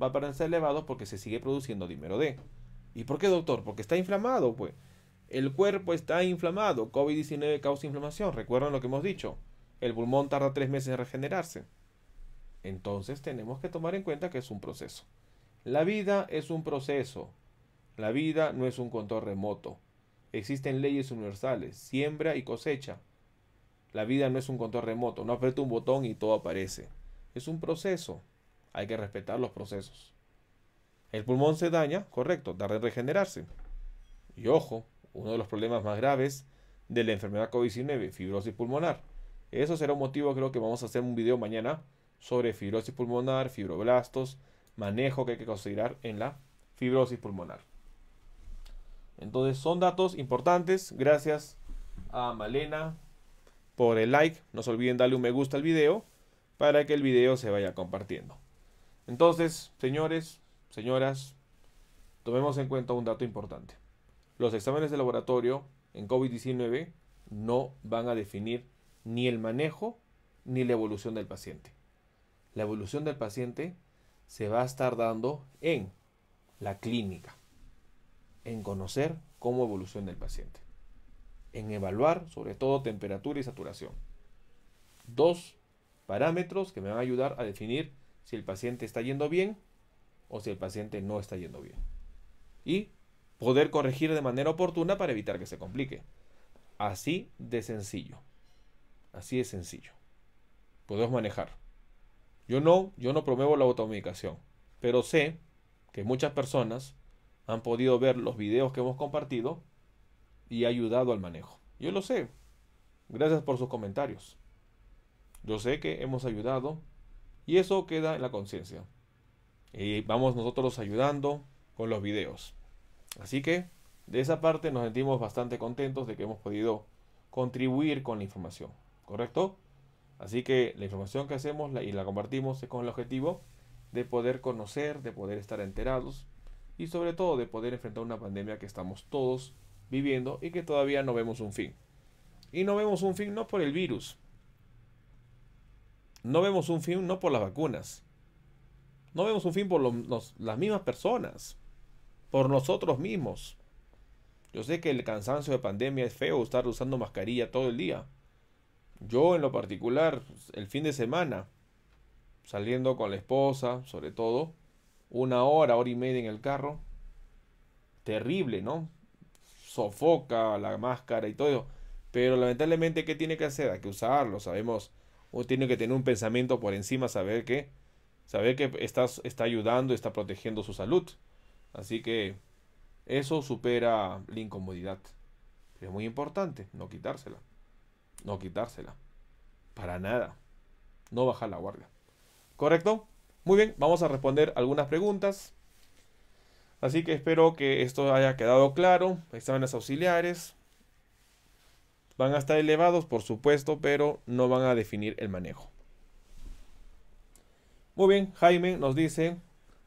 S1: Va a permanecer elevado porque se sigue produciendo dinero D. ¿Y por qué, doctor? Porque está inflamado, pues. El cuerpo está inflamado. COVID-19 causa inflamación. Recuerdan lo que hemos dicho. El pulmón tarda tres meses en regenerarse. Entonces tenemos que tomar en cuenta que es un proceso. La vida es un proceso. La vida no es un control remoto. Existen leyes universales, siembra y cosecha, la vida no es un control remoto, no aprieta un botón y todo aparece. Es un proceso. Hay que respetar los procesos. El pulmón se daña, correcto, tarda en regenerarse. Y ojo, uno de los problemas más graves de la enfermedad COVID-19, fibrosis pulmonar. Eso será un motivo, creo que vamos a hacer un video mañana sobre fibrosis pulmonar, fibroblastos, manejo que hay que considerar en la fibrosis pulmonar. Entonces son datos importantes. Gracias a Malena, por el like. No se olviden darle un me gusta al video para que el video se vaya compartiendo. Entonces, señores, señoras, tomemos en cuenta un dato importante. Los exámenes de laboratorio en COVID-19 no van a definir ni el manejo ni la evolución del paciente. La evolución del paciente se va a estar dando en la clínica, en conocer cómo evoluciona el paciente en evaluar sobre todo temperatura y saturación. Dos parámetros que me van a ayudar a definir si el paciente está yendo bien o si el paciente no está yendo bien. Y poder corregir de manera oportuna para evitar que se complique. Así de sencillo. Así de sencillo. Podemos manejar. Yo no, yo no promuevo la automedicación, pero sé que muchas personas han podido ver los videos que hemos compartido y ha ayudado al manejo. Yo lo sé. Gracias por sus comentarios. Yo sé que hemos ayudado y eso queda en la conciencia. Y vamos nosotros ayudando con los videos. Así que de esa parte nos sentimos bastante contentos de que hemos podido contribuir con la información. ¿Correcto? Así que la información que hacemos y la compartimos es con el objetivo de poder conocer, de poder estar enterados y sobre todo de poder enfrentar una pandemia que estamos todos viviendo y que todavía no vemos un fin. Y no vemos un fin no por el virus. No vemos un fin no por las vacunas. No vemos un fin por las mismas personas. Por nosotros mismos. Yo sé que el cansancio de pandemia es feo estar usando mascarilla todo el día. Yo en lo particular, el fin de semana, saliendo con la esposa, sobre todo, una hora, hora y media en el carro. Terrible, ¿no? sofoca la máscara y todo. Pero lamentablemente, ¿qué tiene que hacer? Hay que usarlo, sabemos. Uno tiene que tener un pensamiento por encima, saber que, saber que está, está ayudando, está protegiendo su salud. Así que eso supera la incomodidad. es muy importante no quitársela. No quitársela. Para nada. No bajar la guardia. ¿Correcto? Muy bien, vamos a responder algunas preguntas. Así que espero que esto haya quedado claro. Exámenes auxiliares van a estar elevados, por supuesto, pero no van a definir el manejo. Muy bien, Jaime nos dice,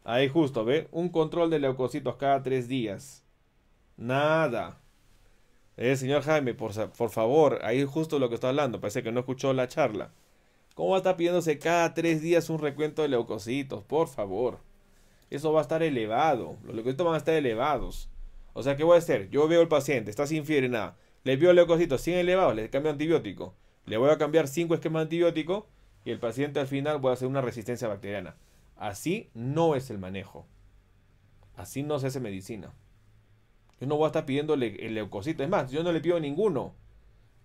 S1: ahí justo, ¿ve? Un control de leucocitos cada tres días. Nada. Eh, señor Jaime, por, favor, ahí justo lo que está hablando, parece que no escuchó la charla. ¿Cómo va a estar pidiéndose cada tres días un recuento de leucocitos? Por favor eso va a estar elevado. Los leucocitos van a estar elevados. O sea, ¿qué voy a hacer? Yo veo al paciente, está sin fiebre, nada. Le pido leucocitos sin elevados, le cambio antibiótico. Le voy a cambiar 5 esquemas de antibiótico y el paciente al final va a hacer una resistencia bacteriana. Así no es el manejo. Así no se hace medicina. Yo no voy a estar pidiéndole el leucocito. Es más, yo no le pido ninguno.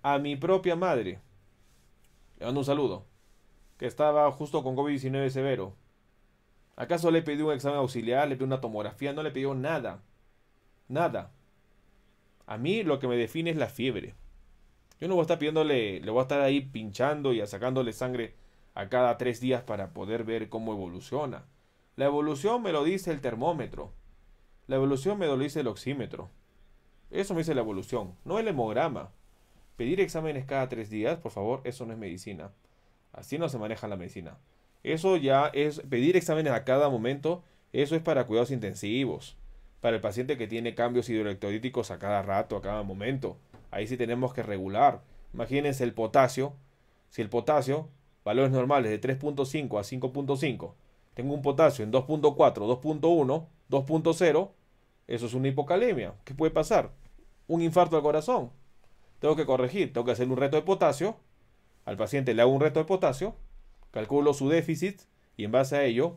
S1: A mi propia madre. Le mando un saludo. Que estaba justo con COVID-19 severo. ¿Acaso le pedí un examen auxiliar, le pidió una tomografía? No le pidió nada. Nada. A mí lo que me define es la fiebre. Yo no voy a estar pidiéndole, le voy a estar ahí pinchando y sacándole sangre a cada tres días para poder ver cómo evoluciona. La evolución me lo dice el termómetro. La evolución me lo dice el oxímetro. Eso me dice la evolución, no el hemograma. Pedir exámenes cada tres días, por favor, eso no es medicina. Así no se maneja la medicina. Eso ya es pedir exámenes a cada momento, eso es para cuidados intensivos, para el paciente que tiene cambios hidroelectrolíticos a cada rato, a cada momento. Ahí sí tenemos que regular. Imagínense el potasio. Si el potasio, valores normales de 3.5 a 5.5, tengo un potasio en 2.4, 2.1, 2.0, eso es una hipocalemia. ¿Qué puede pasar? Un infarto al corazón. Tengo que corregir, tengo que hacer un reto de potasio. Al paciente le hago un reto de potasio calculo su déficit y en base a ello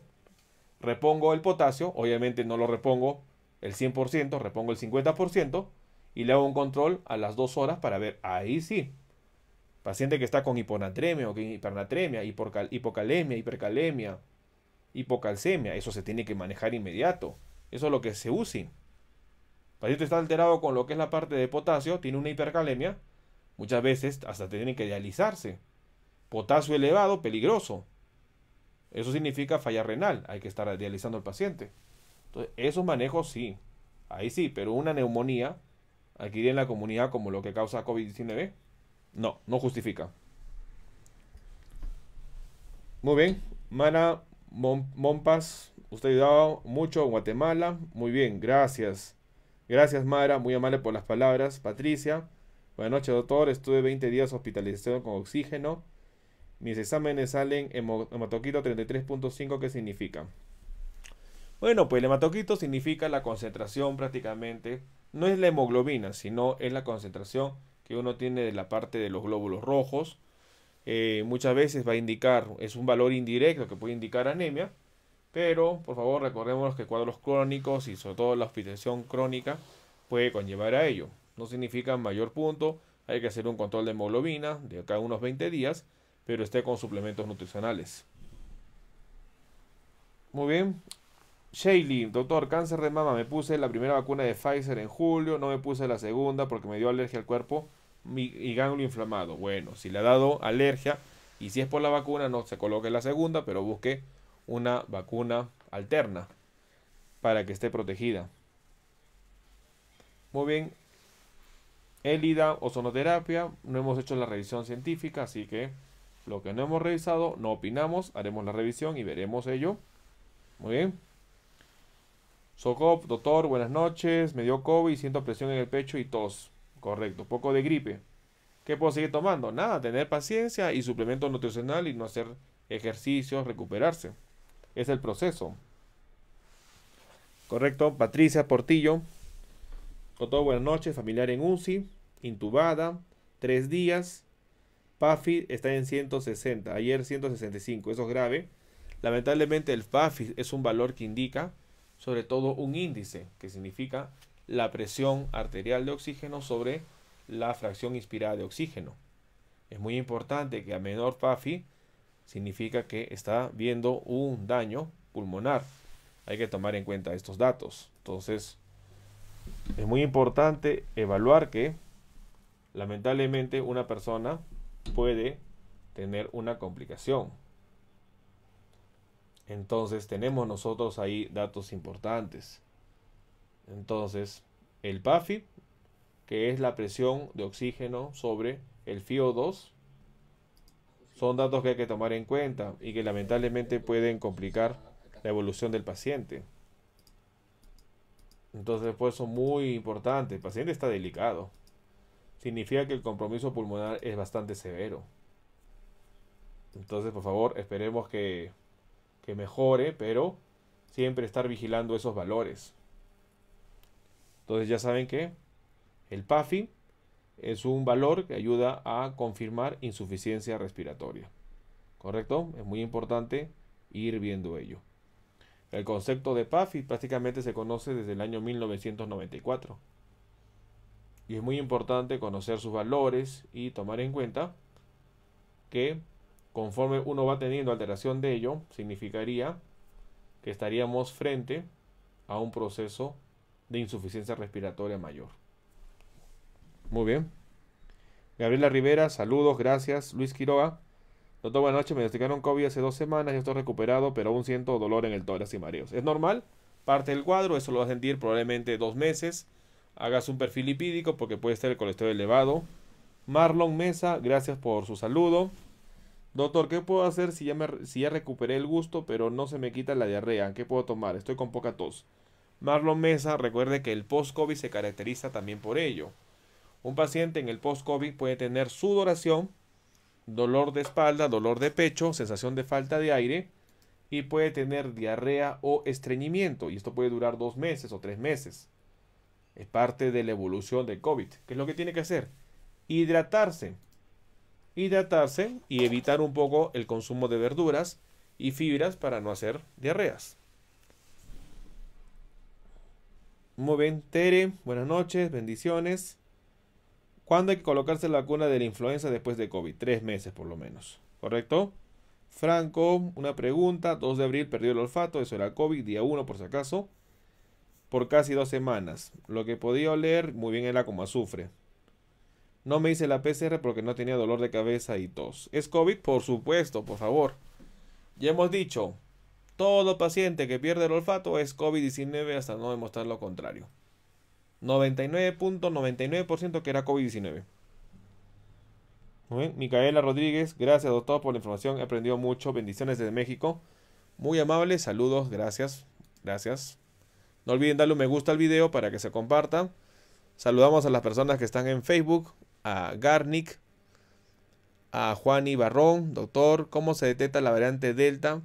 S1: repongo el potasio, obviamente no lo repongo el 100%, repongo el 50% y le hago un control a las dos horas para ver, ahí sí, paciente que está con hiponatremia o con hipernatremia, hipocalemia, hipercalemia, hipocalcemia, eso se tiene que manejar inmediato, eso es lo que se usa. paciente está alterado con lo que es la parte de potasio, tiene una hipercalemia, muchas veces hasta tienen que dializarse. Potasio elevado, peligroso. Eso significa falla renal, hay que estar dializando al paciente. Entonces, esos manejos sí, ahí sí, pero una neumonía adquirida en la comunidad como lo que causa COVID-19, no, no justifica. Muy bien, Mara Mompas, usted ha ayudado mucho en Guatemala. Muy bien, gracias. Gracias, Mara, muy amable por las palabras. Patricia, buenas noches, doctor. Estuve 20 días hospitalizado con oxígeno. Mis exámenes salen hematoquito 33.5, ¿qué significa? Bueno, pues el hematoquito significa la concentración prácticamente, no es la hemoglobina, sino es la concentración que uno tiene de la parte de los glóbulos rojos. Eh, muchas veces va a indicar, es un valor indirecto que puede indicar anemia, pero por favor recordemos que cuadros crónicos y sobre todo la hospitalización crónica puede conllevar a ello. No significa mayor punto, hay que hacer un control de hemoglobina de acá a unos 20 días pero esté con suplementos nutricionales. Muy bien. Shaylee, doctor, cáncer de mama. Me puse la primera vacuna de Pfizer en julio, no me puse la segunda porque me dio alergia al cuerpo y ganglio inflamado. Bueno, si le ha dado alergia y si es por la vacuna, no se coloque la segunda, pero busque una vacuna alterna para que esté protegida. Muy bien. Élida, ozonoterapia. No hemos hecho la revisión científica, así que lo que no hemos revisado, no opinamos, haremos la revisión y veremos ello. Muy bien. Socop, doctor, buenas noches. Me dio COVID siento presión en el pecho y tos. Correcto, poco de gripe. ¿Qué puedo seguir tomando? Nada, tener paciencia y suplemento nutricional y no hacer ejercicios, recuperarse. Es el proceso. Correcto, Patricia Portillo. Doctor, buenas noches, familiar en UCI, intubada, tres días, PAFI está en 160, ayer 165, eso es grave. Lamentablemente el PAFI es un valor que indica sobre todo un índice, que significa la presión arterial de oxígeno sobre la fracción inspirada de oxígeno. Es muy importante que a menor PAFI significa que está viendo un daño pulmonar. Hay que tomar en cuenta estos datos. Entonces, es muy importante evaluar que lamentablemente una persona puede tener una complicación. Entonces tenemos nosotros ahí datos importantes. Entonces, el PAFI, que es la presión de oxígeno sobre el FiO2, son datos que hay que tomar en cuenta y que lamentablemente pueden complicar la evolución del paciente. Entonces, pues son muy importantes. El paciente está delicado significa que el compromiso pulmonar es bastante severo. Entonces, por favor, esperemos que, mejore, pero siempre estar vigilando esos valores. Entonces ya saben que el PAFI es un valor que ayuda a confirmar insuficiencia respiratoria. ¿Correcto? Es muy importante ir viendo ello. El concepto de PAFI prácticamente se conoce desde el año 1994. Y es muy importante conocer sus valores y tomar en cuenta que conforme uno va teniendo alteración de ello, significaría que estaríamos frente a un proceso de insuficiencia respiratoria mayor. Muy bien. Gabriela Rivera, saludos, gracias. Luis Quiroga, doctor, buenas noches, me diagnosticaron COVID hace dos semanas, ya estoy recuperado, pero aún siento dolor en el tórax y mareos. ¿Es normal? Parte del cuadro, eso lo va a sentir probablemente dos meses hagas un perfil lipídico porque puede estar el colesterol elevado. Marlon Mesa, gracias por su saludo. Doctor, ¿qué puedo hacer si ya, si ya recuperé el gusto pero no se me quita la diarrea? ¿Qué puedo tomar? Estoy con poca tos. Marlon Mesa, recuerde que el post-COVID se caracteriza también por ello. Un paciente en el post-COVID puede tener sudoración, dolor de espalda, dolor de pecho, sensación de falta de aire y puede tener diarrea o estreñimiento. Y esto puede durar dos meses o tres meses. Es parte de la evolución del COVID. ¿Qué es lo que tiene que hacer? Hidratarse. Hidratarse y evitar un poco el consumo de verduras y fibras para no hacer diarreas. Muy bien, Tere, buenas noches, bendiciones. ¿Cuándo hay que colocarse la vacuna de la influenza después de COVID? Tres meses por lo menos, ¿correcto? Franco, una pregunta, 2 de abril perdió el olfato, eso era COVID, día 1 por si acaso por casi dos semanas. Lo que podía oler muy bien era como azufre. No me hice la PCR porque no tenía dolor de cabeza y tos. ¿Es COVID? Por supuesto, por favor. Ya hemos dicho, todo paciente que pierde el olfato es COVID-19 hasta no demostrar lo contrario. 99.99% que era COVID-19. Micaela Rodríguez, gracias doctor por la información, he aprendido mucho, bendiciones desde México. Muy amable. saludos, gracias, gracias. No olviden darle un me gusta al video para que se comparta. Saludamos a las personas que están en Facebook, a Garnick, a Juan Ibarrón, doctor, ¿cómo se detecta la variante Delta?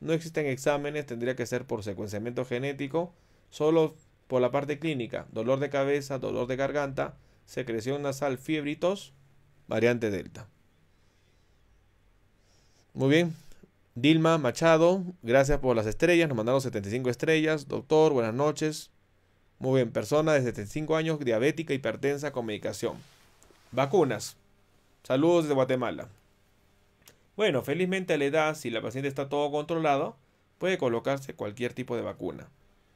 S1: No existen exámenes, tendría que ser por secuenciamiento genético, solo por la parte clínica, dolor de cabeza, dolor de garganta, secreción nasal, fiebritos, variante Delta. Muy bien, Dilma Machado, gracias por las estrellas, nos mandaron 75 estrellas. Doctor, buenas noches. Muy bien, persona de 75 años, diabética, hipertensa, con medicación. Vacunas. Saludos desde Guatemala. Bueno, felizmente a la edad, si la paciente está todo controlado, puede colocarse cualquier tipo de vacuna.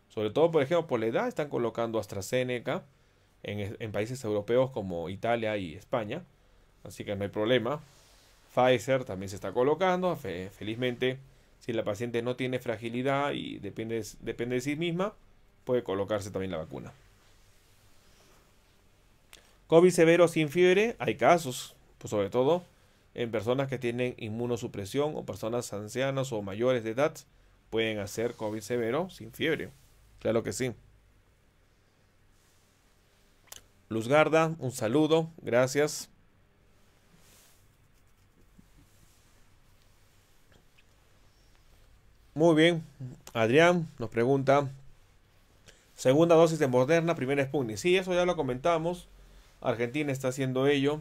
S1: Sobre todo, por ejemplo, por la edad están colocando AstraZeneca en, en países europeos como Italia y España. Así que no hay problema. Pfizer también se está colocando, felizmente si la paciente no tiene fragilidad y depende, depende de sí misma, puede colocarse también la vacuna. COVID severo sin fiebre, hay casos, pues, sobre todo en personas que tienen inmunosupresión o personas ancianas o mayores de edad, pueden hacer COVID severo sin fiebre. Claro que sí. Luz Garda, un saludo, gracias. Muy bien. Adrián nos pregunta. Segunda dosis de Moderna, primera Sputnik. Sí, eso ya lo comentamos. Argentina está haciendo ello.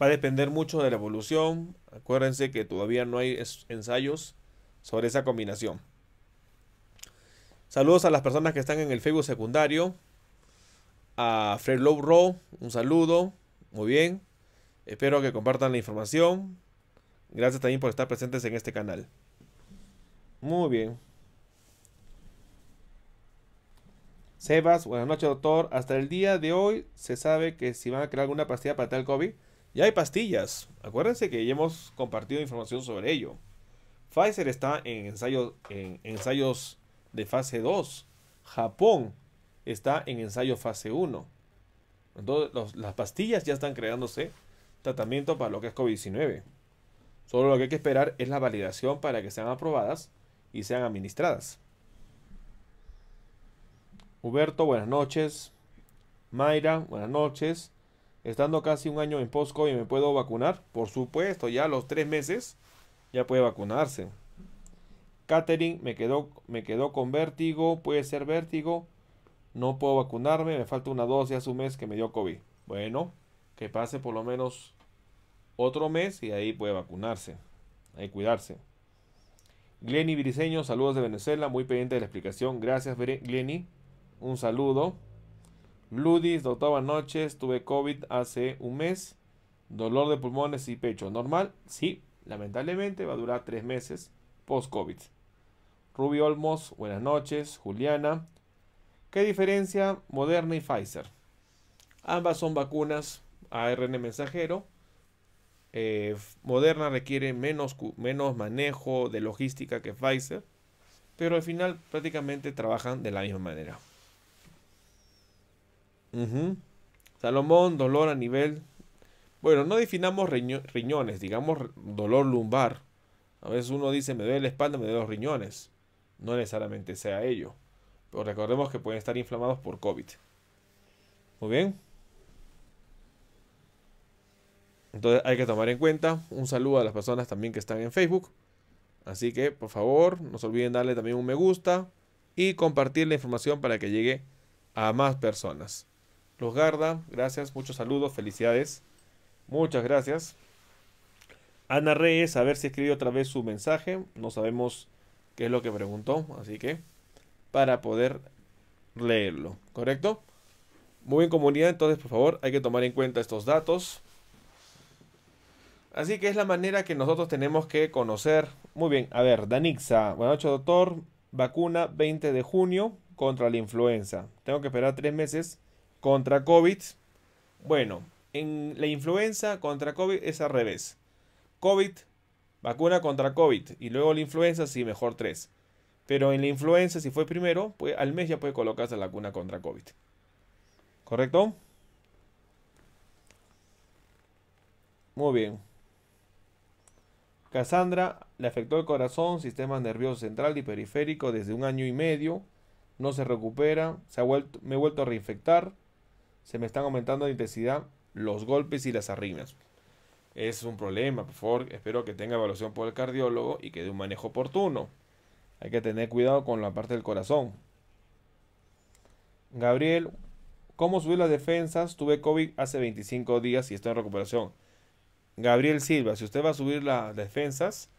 S1: Va a depender mucho de la evolución. Acuérdense que todavía no hay ensayos sobre esa combinación. Saludos a las personas que están en el Facebook secundario. A Fred Lowrow, un saludo. Muy bien. Espero que compartan la información. Gracias también por estar presentes en este canal. Muy bien. Sebas, buenas noches, doctor. Hasta el día de hoy se sabe que si van a crear alguna pastilla para tal COVID, ya hay pastillas. Acuérdense que ya hemos compartido información sobre ello. Pfizer está en ensayos, en ensayos de fase 2. Japón está en ensayo fase 1. Entonces, las pastillas ya están creándose tratamiento para lo que es COVID-19. Solo lo que hay que esperar es la validación para que sean aprobadas y sean administradas. Huberto, buenas noches. Mayra, buenas noches. Estando casi un año en post-covid me puedo vacunar. Por supuesto, ya a los tres meses ya puede vacunarse. Catherine, me quedó, me quedó con vértigo. Puede ser vértigo. No puedo vacunarme. Me falta una dosis hace un mes que me dio COVID. Bueno, que pase por lo menos otro mes y ahí puede vacunarse. Hay cuidarse. Glenny Viriseño, saludos de Venezuela, muy pendiente de la explicación. Gracias, Glenny. Un saludo. Ludis, doctor, buenas noches. Tuve COVID hace un mes. Dolor de pulmones y pecho. ¿Normal? Sí, lamentablemente va a durar tres meses post-COVID. Ruby Olmos, buenas noches. Juliana, ¿qué diferencia Moderna y Pfizer? Ambas son vacunas ARN mensajero eh, moderna requiere menos, menos manejo de logística que Pfizer, pero al final prácticamente trabajan de la misma manera. Salomón, dolor a nivel... Bueno, no definamos riñones, digamos dolor lumbar. A veces uno dice me duele la espalda, me duele los riñones. No necesariamente sea ello. Pero recordemos que pueden estar inflamados por COVID. Muy bien. Entonces hay que tomar en cuenta. Un saludo a las personas también que están en Facebook. Así que por favor, no se olviden darle también un me gusta y compartir la información para que llegue a más personas. Los Garda, gracias, muchos saludos, felicidades. Muchas gracias. Ana Reyes, a ver si escribió otra vez su mensaje. No sabemos qué es lo que preguntó, así que para poder leerlo, ¿correcto? Muy bien comunidad, entonces por favor hay que tomar en cuenta estos datos Así que es la manera que nosotros tenemos que conocer. Muy bien, a ver, Danixa. Buenas noches, doctor. Vacuna 20 de junio contra la influenza. Tengo que esperar tres meses contra COVID. Bueno, en la influenza contra COVID es al revés. COVID, vacuna contra COVID. Y luego la influenza, sí, mejor tres. Pero en la influenza, si fue primero, pues al mes ya puede colocarse la vacuna contra COVID. ¿Correcto? Muy bien. Cassandra le afectó el corazón, sistema nervioso central y periférico desde un año y medio. No se recupera, se ha vuelto, me he vuelto a reinfectar. Se me están aumentando la intensidad, los golpes y las arritmias. Es un problema, por favor. Espero que tenga evaluación por el cardiólogo y que dé un manejo oportuno. Hay que tener cuidado con la parte del corazón. Gabriel, ¿cómo subir las defensas? Tuve COVID hace 25 días y estoy en recuperación. Gabriel Silva, si usted va a subir las defensas,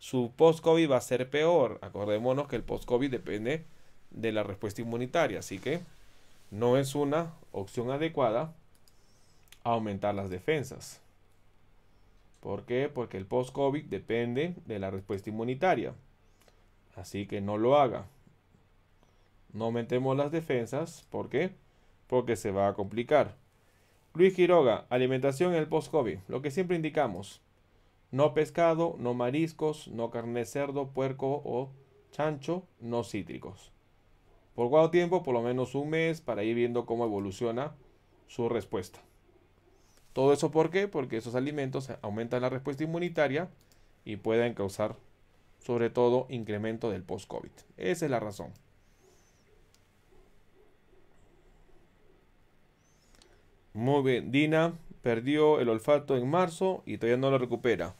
S1: su post-COVID va a ser peor. Acordémonos que el post-COVID depende de la respuesta inmunitaria, así que no es una opción adecuada aumentar las defensas. ¿Por qué? Porque el post-COVID depende de la respuesta inmunitaria. Así que no lo haga. No aumentemos las defensas. ¿Por qué? Porque se va a complicar. Luis Quiroga, alimentación en el post-COVID, lo que siempre indicamos. No pescado, no mariscos, no carne cerdo, puerco o chancho, no cítricos. ¿Por cuánto tiempo? Por lo menos un mes para ir viendo cómo evoluciona su respuesta. Todo eso ¿por qué? Porque esos alimentos aumentan la respuesta inmunitaria y pueden causar sobre todo incremento del post-COVID. Esa es la razón. Muy bien, Dina perdió el olfato en marzo y todavía no lo recupera.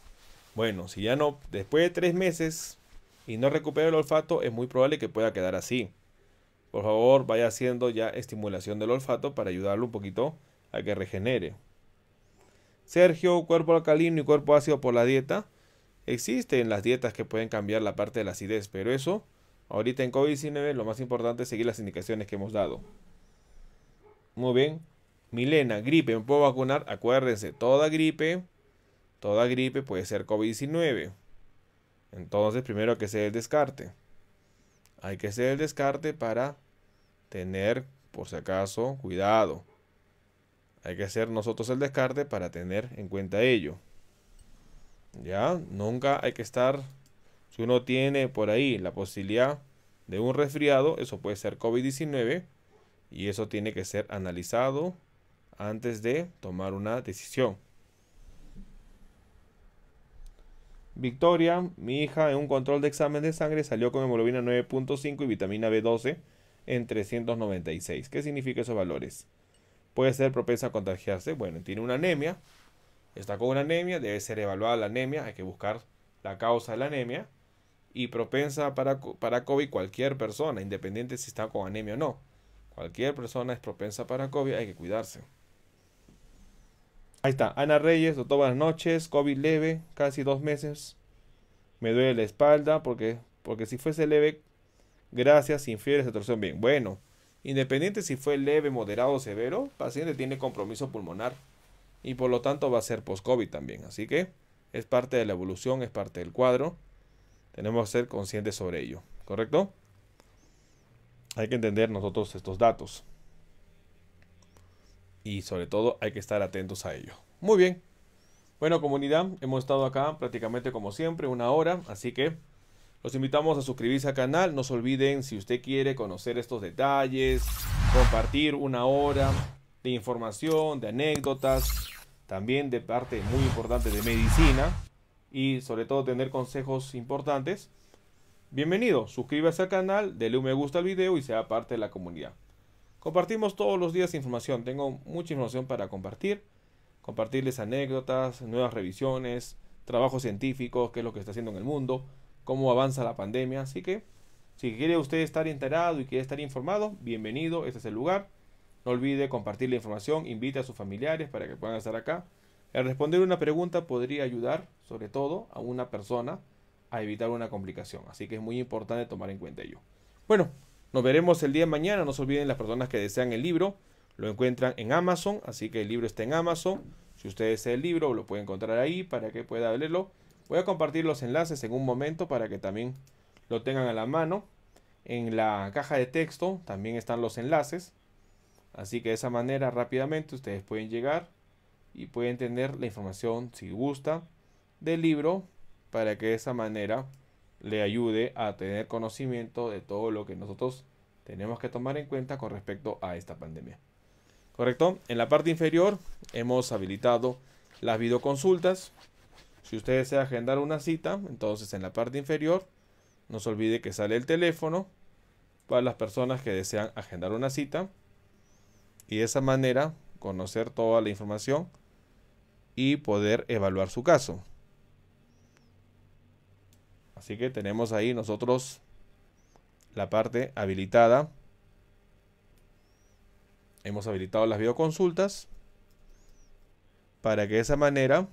S1: Bueno, si ya no, después de tres meses y no recupera el olfato, es muy probable que pueda quedar así. Por favor, vaya haciendo ya estimulación del olfato para ayudarlo un poquito a que regenere. Sergio, cuerpo alcalino y cuerpo ácido por la dieta. Existen las dietas que pueden cambiar la parte de la acidez, pero eso, ahorita en COVID-19, lo más importante es seguir las indicaciones que hemos dado. Muy bien. Milena, gripe, ¿me puedo vacunar? Acuérdense, toda gripe, toda gripe puede ser COVID-19. Entonces, primero hay que hacer el descarte. Hay que hacer el descarte para tener, por si acaso, cuidado. Hay que hacer nosotros el descarte para tener en cuenta ello. Ya, nunca hay que estar. Si uno tiene por ahí la posibilidad de un resfriado, eso puede ser COVID-19 y eso tiene que ser analizado antes de tomar una decisión. Victoria, mi hija, en un control de examen de sangre salió con hemoglobina 9.5 y vitamina B12 en 396. ¿Qué significa esos valores? Puede ser propensa a contagiarse. Bueno, tiene una anemia. Está con una anemia, debe ser evaluada la anemia. Hay que buscar la causa de la anemia. Y propensa para, para COVID cualquier persona, independiente si está con anemia o no. Cualquier persona es propensa para COVID, hay que cuidarse. Ahí está, Ana Reyes, doctor, buenas noches, COVID leve, casi dos meses. Me duele la espalda porque, porque si fuese leve, gracias, sin fiebre, saturación bien. Bueno, independiente si fue leve, moderado o severo, el paciente tiene compromiso pulmonar y por lo tanto va a ser post-COVID también. Así que es parte de la evolución, es parte del cuadro. Tenemos que ser conscientes sobre ello, ¿correcto? Hay que entender nosotros estos datos y sobre todo hay que estar atentos a ello. Muy bien. Bueno, comunidad, hemos estado acá prácticamente como siempre, una hora, así que los invitamos a suscribirse al canal. No se olviden, si usted quiere conocer estos detalles, compartir una hora de información, de anécdotas, también de parte muy importante de medicina y sobre todo tener consejos importantes. Bienvenido, suscríbase al canal, dele un me gusta al video y sea parte de la comunidad. Compartimos todos los días información. Tengo mucha información para compartir. Compartirles anécdotas, nuevas revisiones, trabajos científicos, qué es lo que está haciendo en el mundo, cómo avanza la pandemia. Así que, si quiere usted estar enterado y quiere estar informado, bienvenido. Este es el lugar. No olvide compartir la información, invite a sus familiares para que puedan estar acá. El responder una pregunta podría ayudar, sobre todo, a una persona a evitar una complicación. Así que es muy importante tomar en cuenta ello. Bueno, nos veremos el día de mañana. No se olviden las personas que desean el libro. Lo encuentran en Amazon, así que el libro está en Amazon. Si ustedes desea el libro, lo pueden encontrar ahí para que pueda leerlo. Voy a compartir los enlaces en un momento para que también lo tengan a la mano. En la caja de texto también están los enlaces. Así que de esa manera rápidamente ustedes pueden llegar y pueden tener la información, si gusta, del libro para que de esa manera le ayude a tener conocimiento de todo lo que nosotros tenemos que tomar en cuenta con respecto a esta pandemia. ¿Correcto? En la parte inferior hemos habilitado las videoconsultas. Si usted desea agendar una cita, entonces en la parte inferior no se olvide que sale el teléfono para las personas que desean agendar una cita y de esa manera conocer toda la información y poder evaluar su caso. Así que tenemos ahí nosotros la parte habilitada. Hemos habilitado las videoconsultas para que de esa manera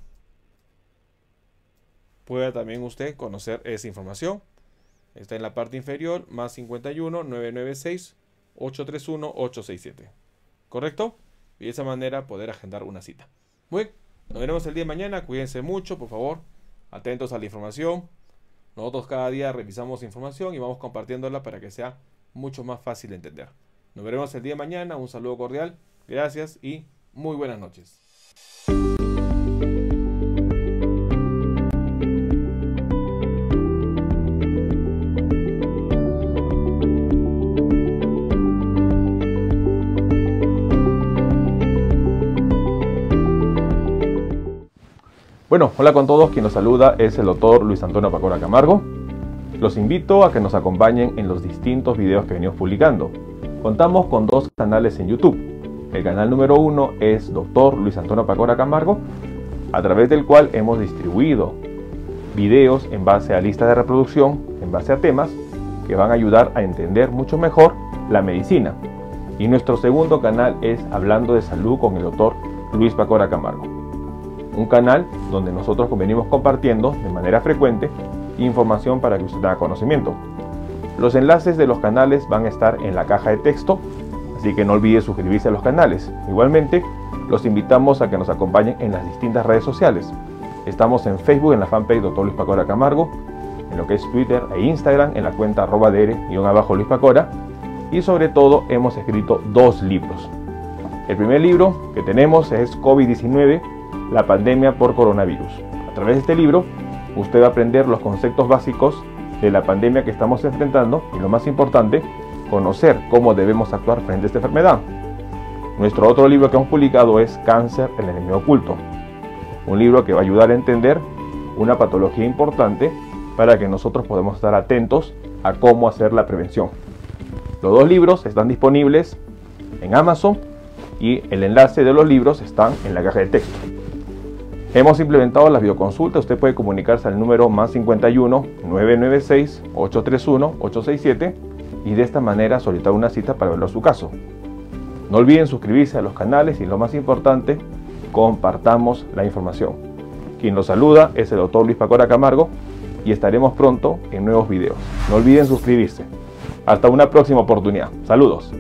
S1: pueda también usted conocer esa información. Está en la parte inferior, más 51 996 831 867. ¿Correcto? Y de esa manera poder agendar una cita. Muy nos veremos el día de mañana. Cuídense mucho, por favor. Atentos a la información. Nosotros cada día revisamos información y vamos compartiéndola para que sea mucho más fácil de entender. Nos veremos el día de mañana. Un saludo cordial. Gracias y muy buenas noches. Bueno, hola con todos, quien nos saluda es el doctor Luis Antonio Pacora Camargo. Los invito a que nos acompañen en los distintos videos que venimos publicando. Contamos con dos canales en YouTube. El canal número uno es Doctor Luis Antonio Pacora Camargo, a través del cual hemos distribuido videos en base a listas de reproducción, en base a temas que van a ayudar a entender mucho mejor la medicina. Y nuestro segundo canal es Hablando de Salud con el doctor Luis Pacora Camargo un canal donde nosotros venimos compartiendo de manera frecuente información para que usted tenga conocimiento. Los enlaces de los canales van a estar en la caja de texto, así que no olvide suscribirse a los canales. Igualmente, los invitamos a que nos acompañen en las distintas redes sociales. Estamos en Facebook en la fanpage Dr. Luis Pacora Camargo, en lo que es Twitter e Instagram en la cuenta arroba y abajo Luis Pacora y sobre todo hemos escrito dos libros. El primer libro que tenemos es COVID-19 la pandemia por coronavirus. A través de este libro, usted va a aprender los conceptos básicos de la pandemia que estamos enfrentando y lo más importante, conocer cómo debemos actuar frente a esta enfermedad. Nuestro otro libro que hemos publicado es Cáncer, el enemigo oculto. Un libro que va a ayudar a entender una patología importante para que nosotros podamos estar atentos a cómo hacer la prevención. Los dos libros están disponibles en Amazon y el enlace de los libros están en la caja de texto. Hemos implementado las bioconsultas. usted puede comunicarse al número más 51 996 831 867 y de esta manera solicitar una cita para a su caso. No olviden suscribirse a los canales y lo más importante, compartamos la información. Quien los saluda es el doctor Luis Pacora Camargo y estaremos pronto en nuevos videos. No olviden suscribirse. Hasta una próxima oportunidad. Saludos.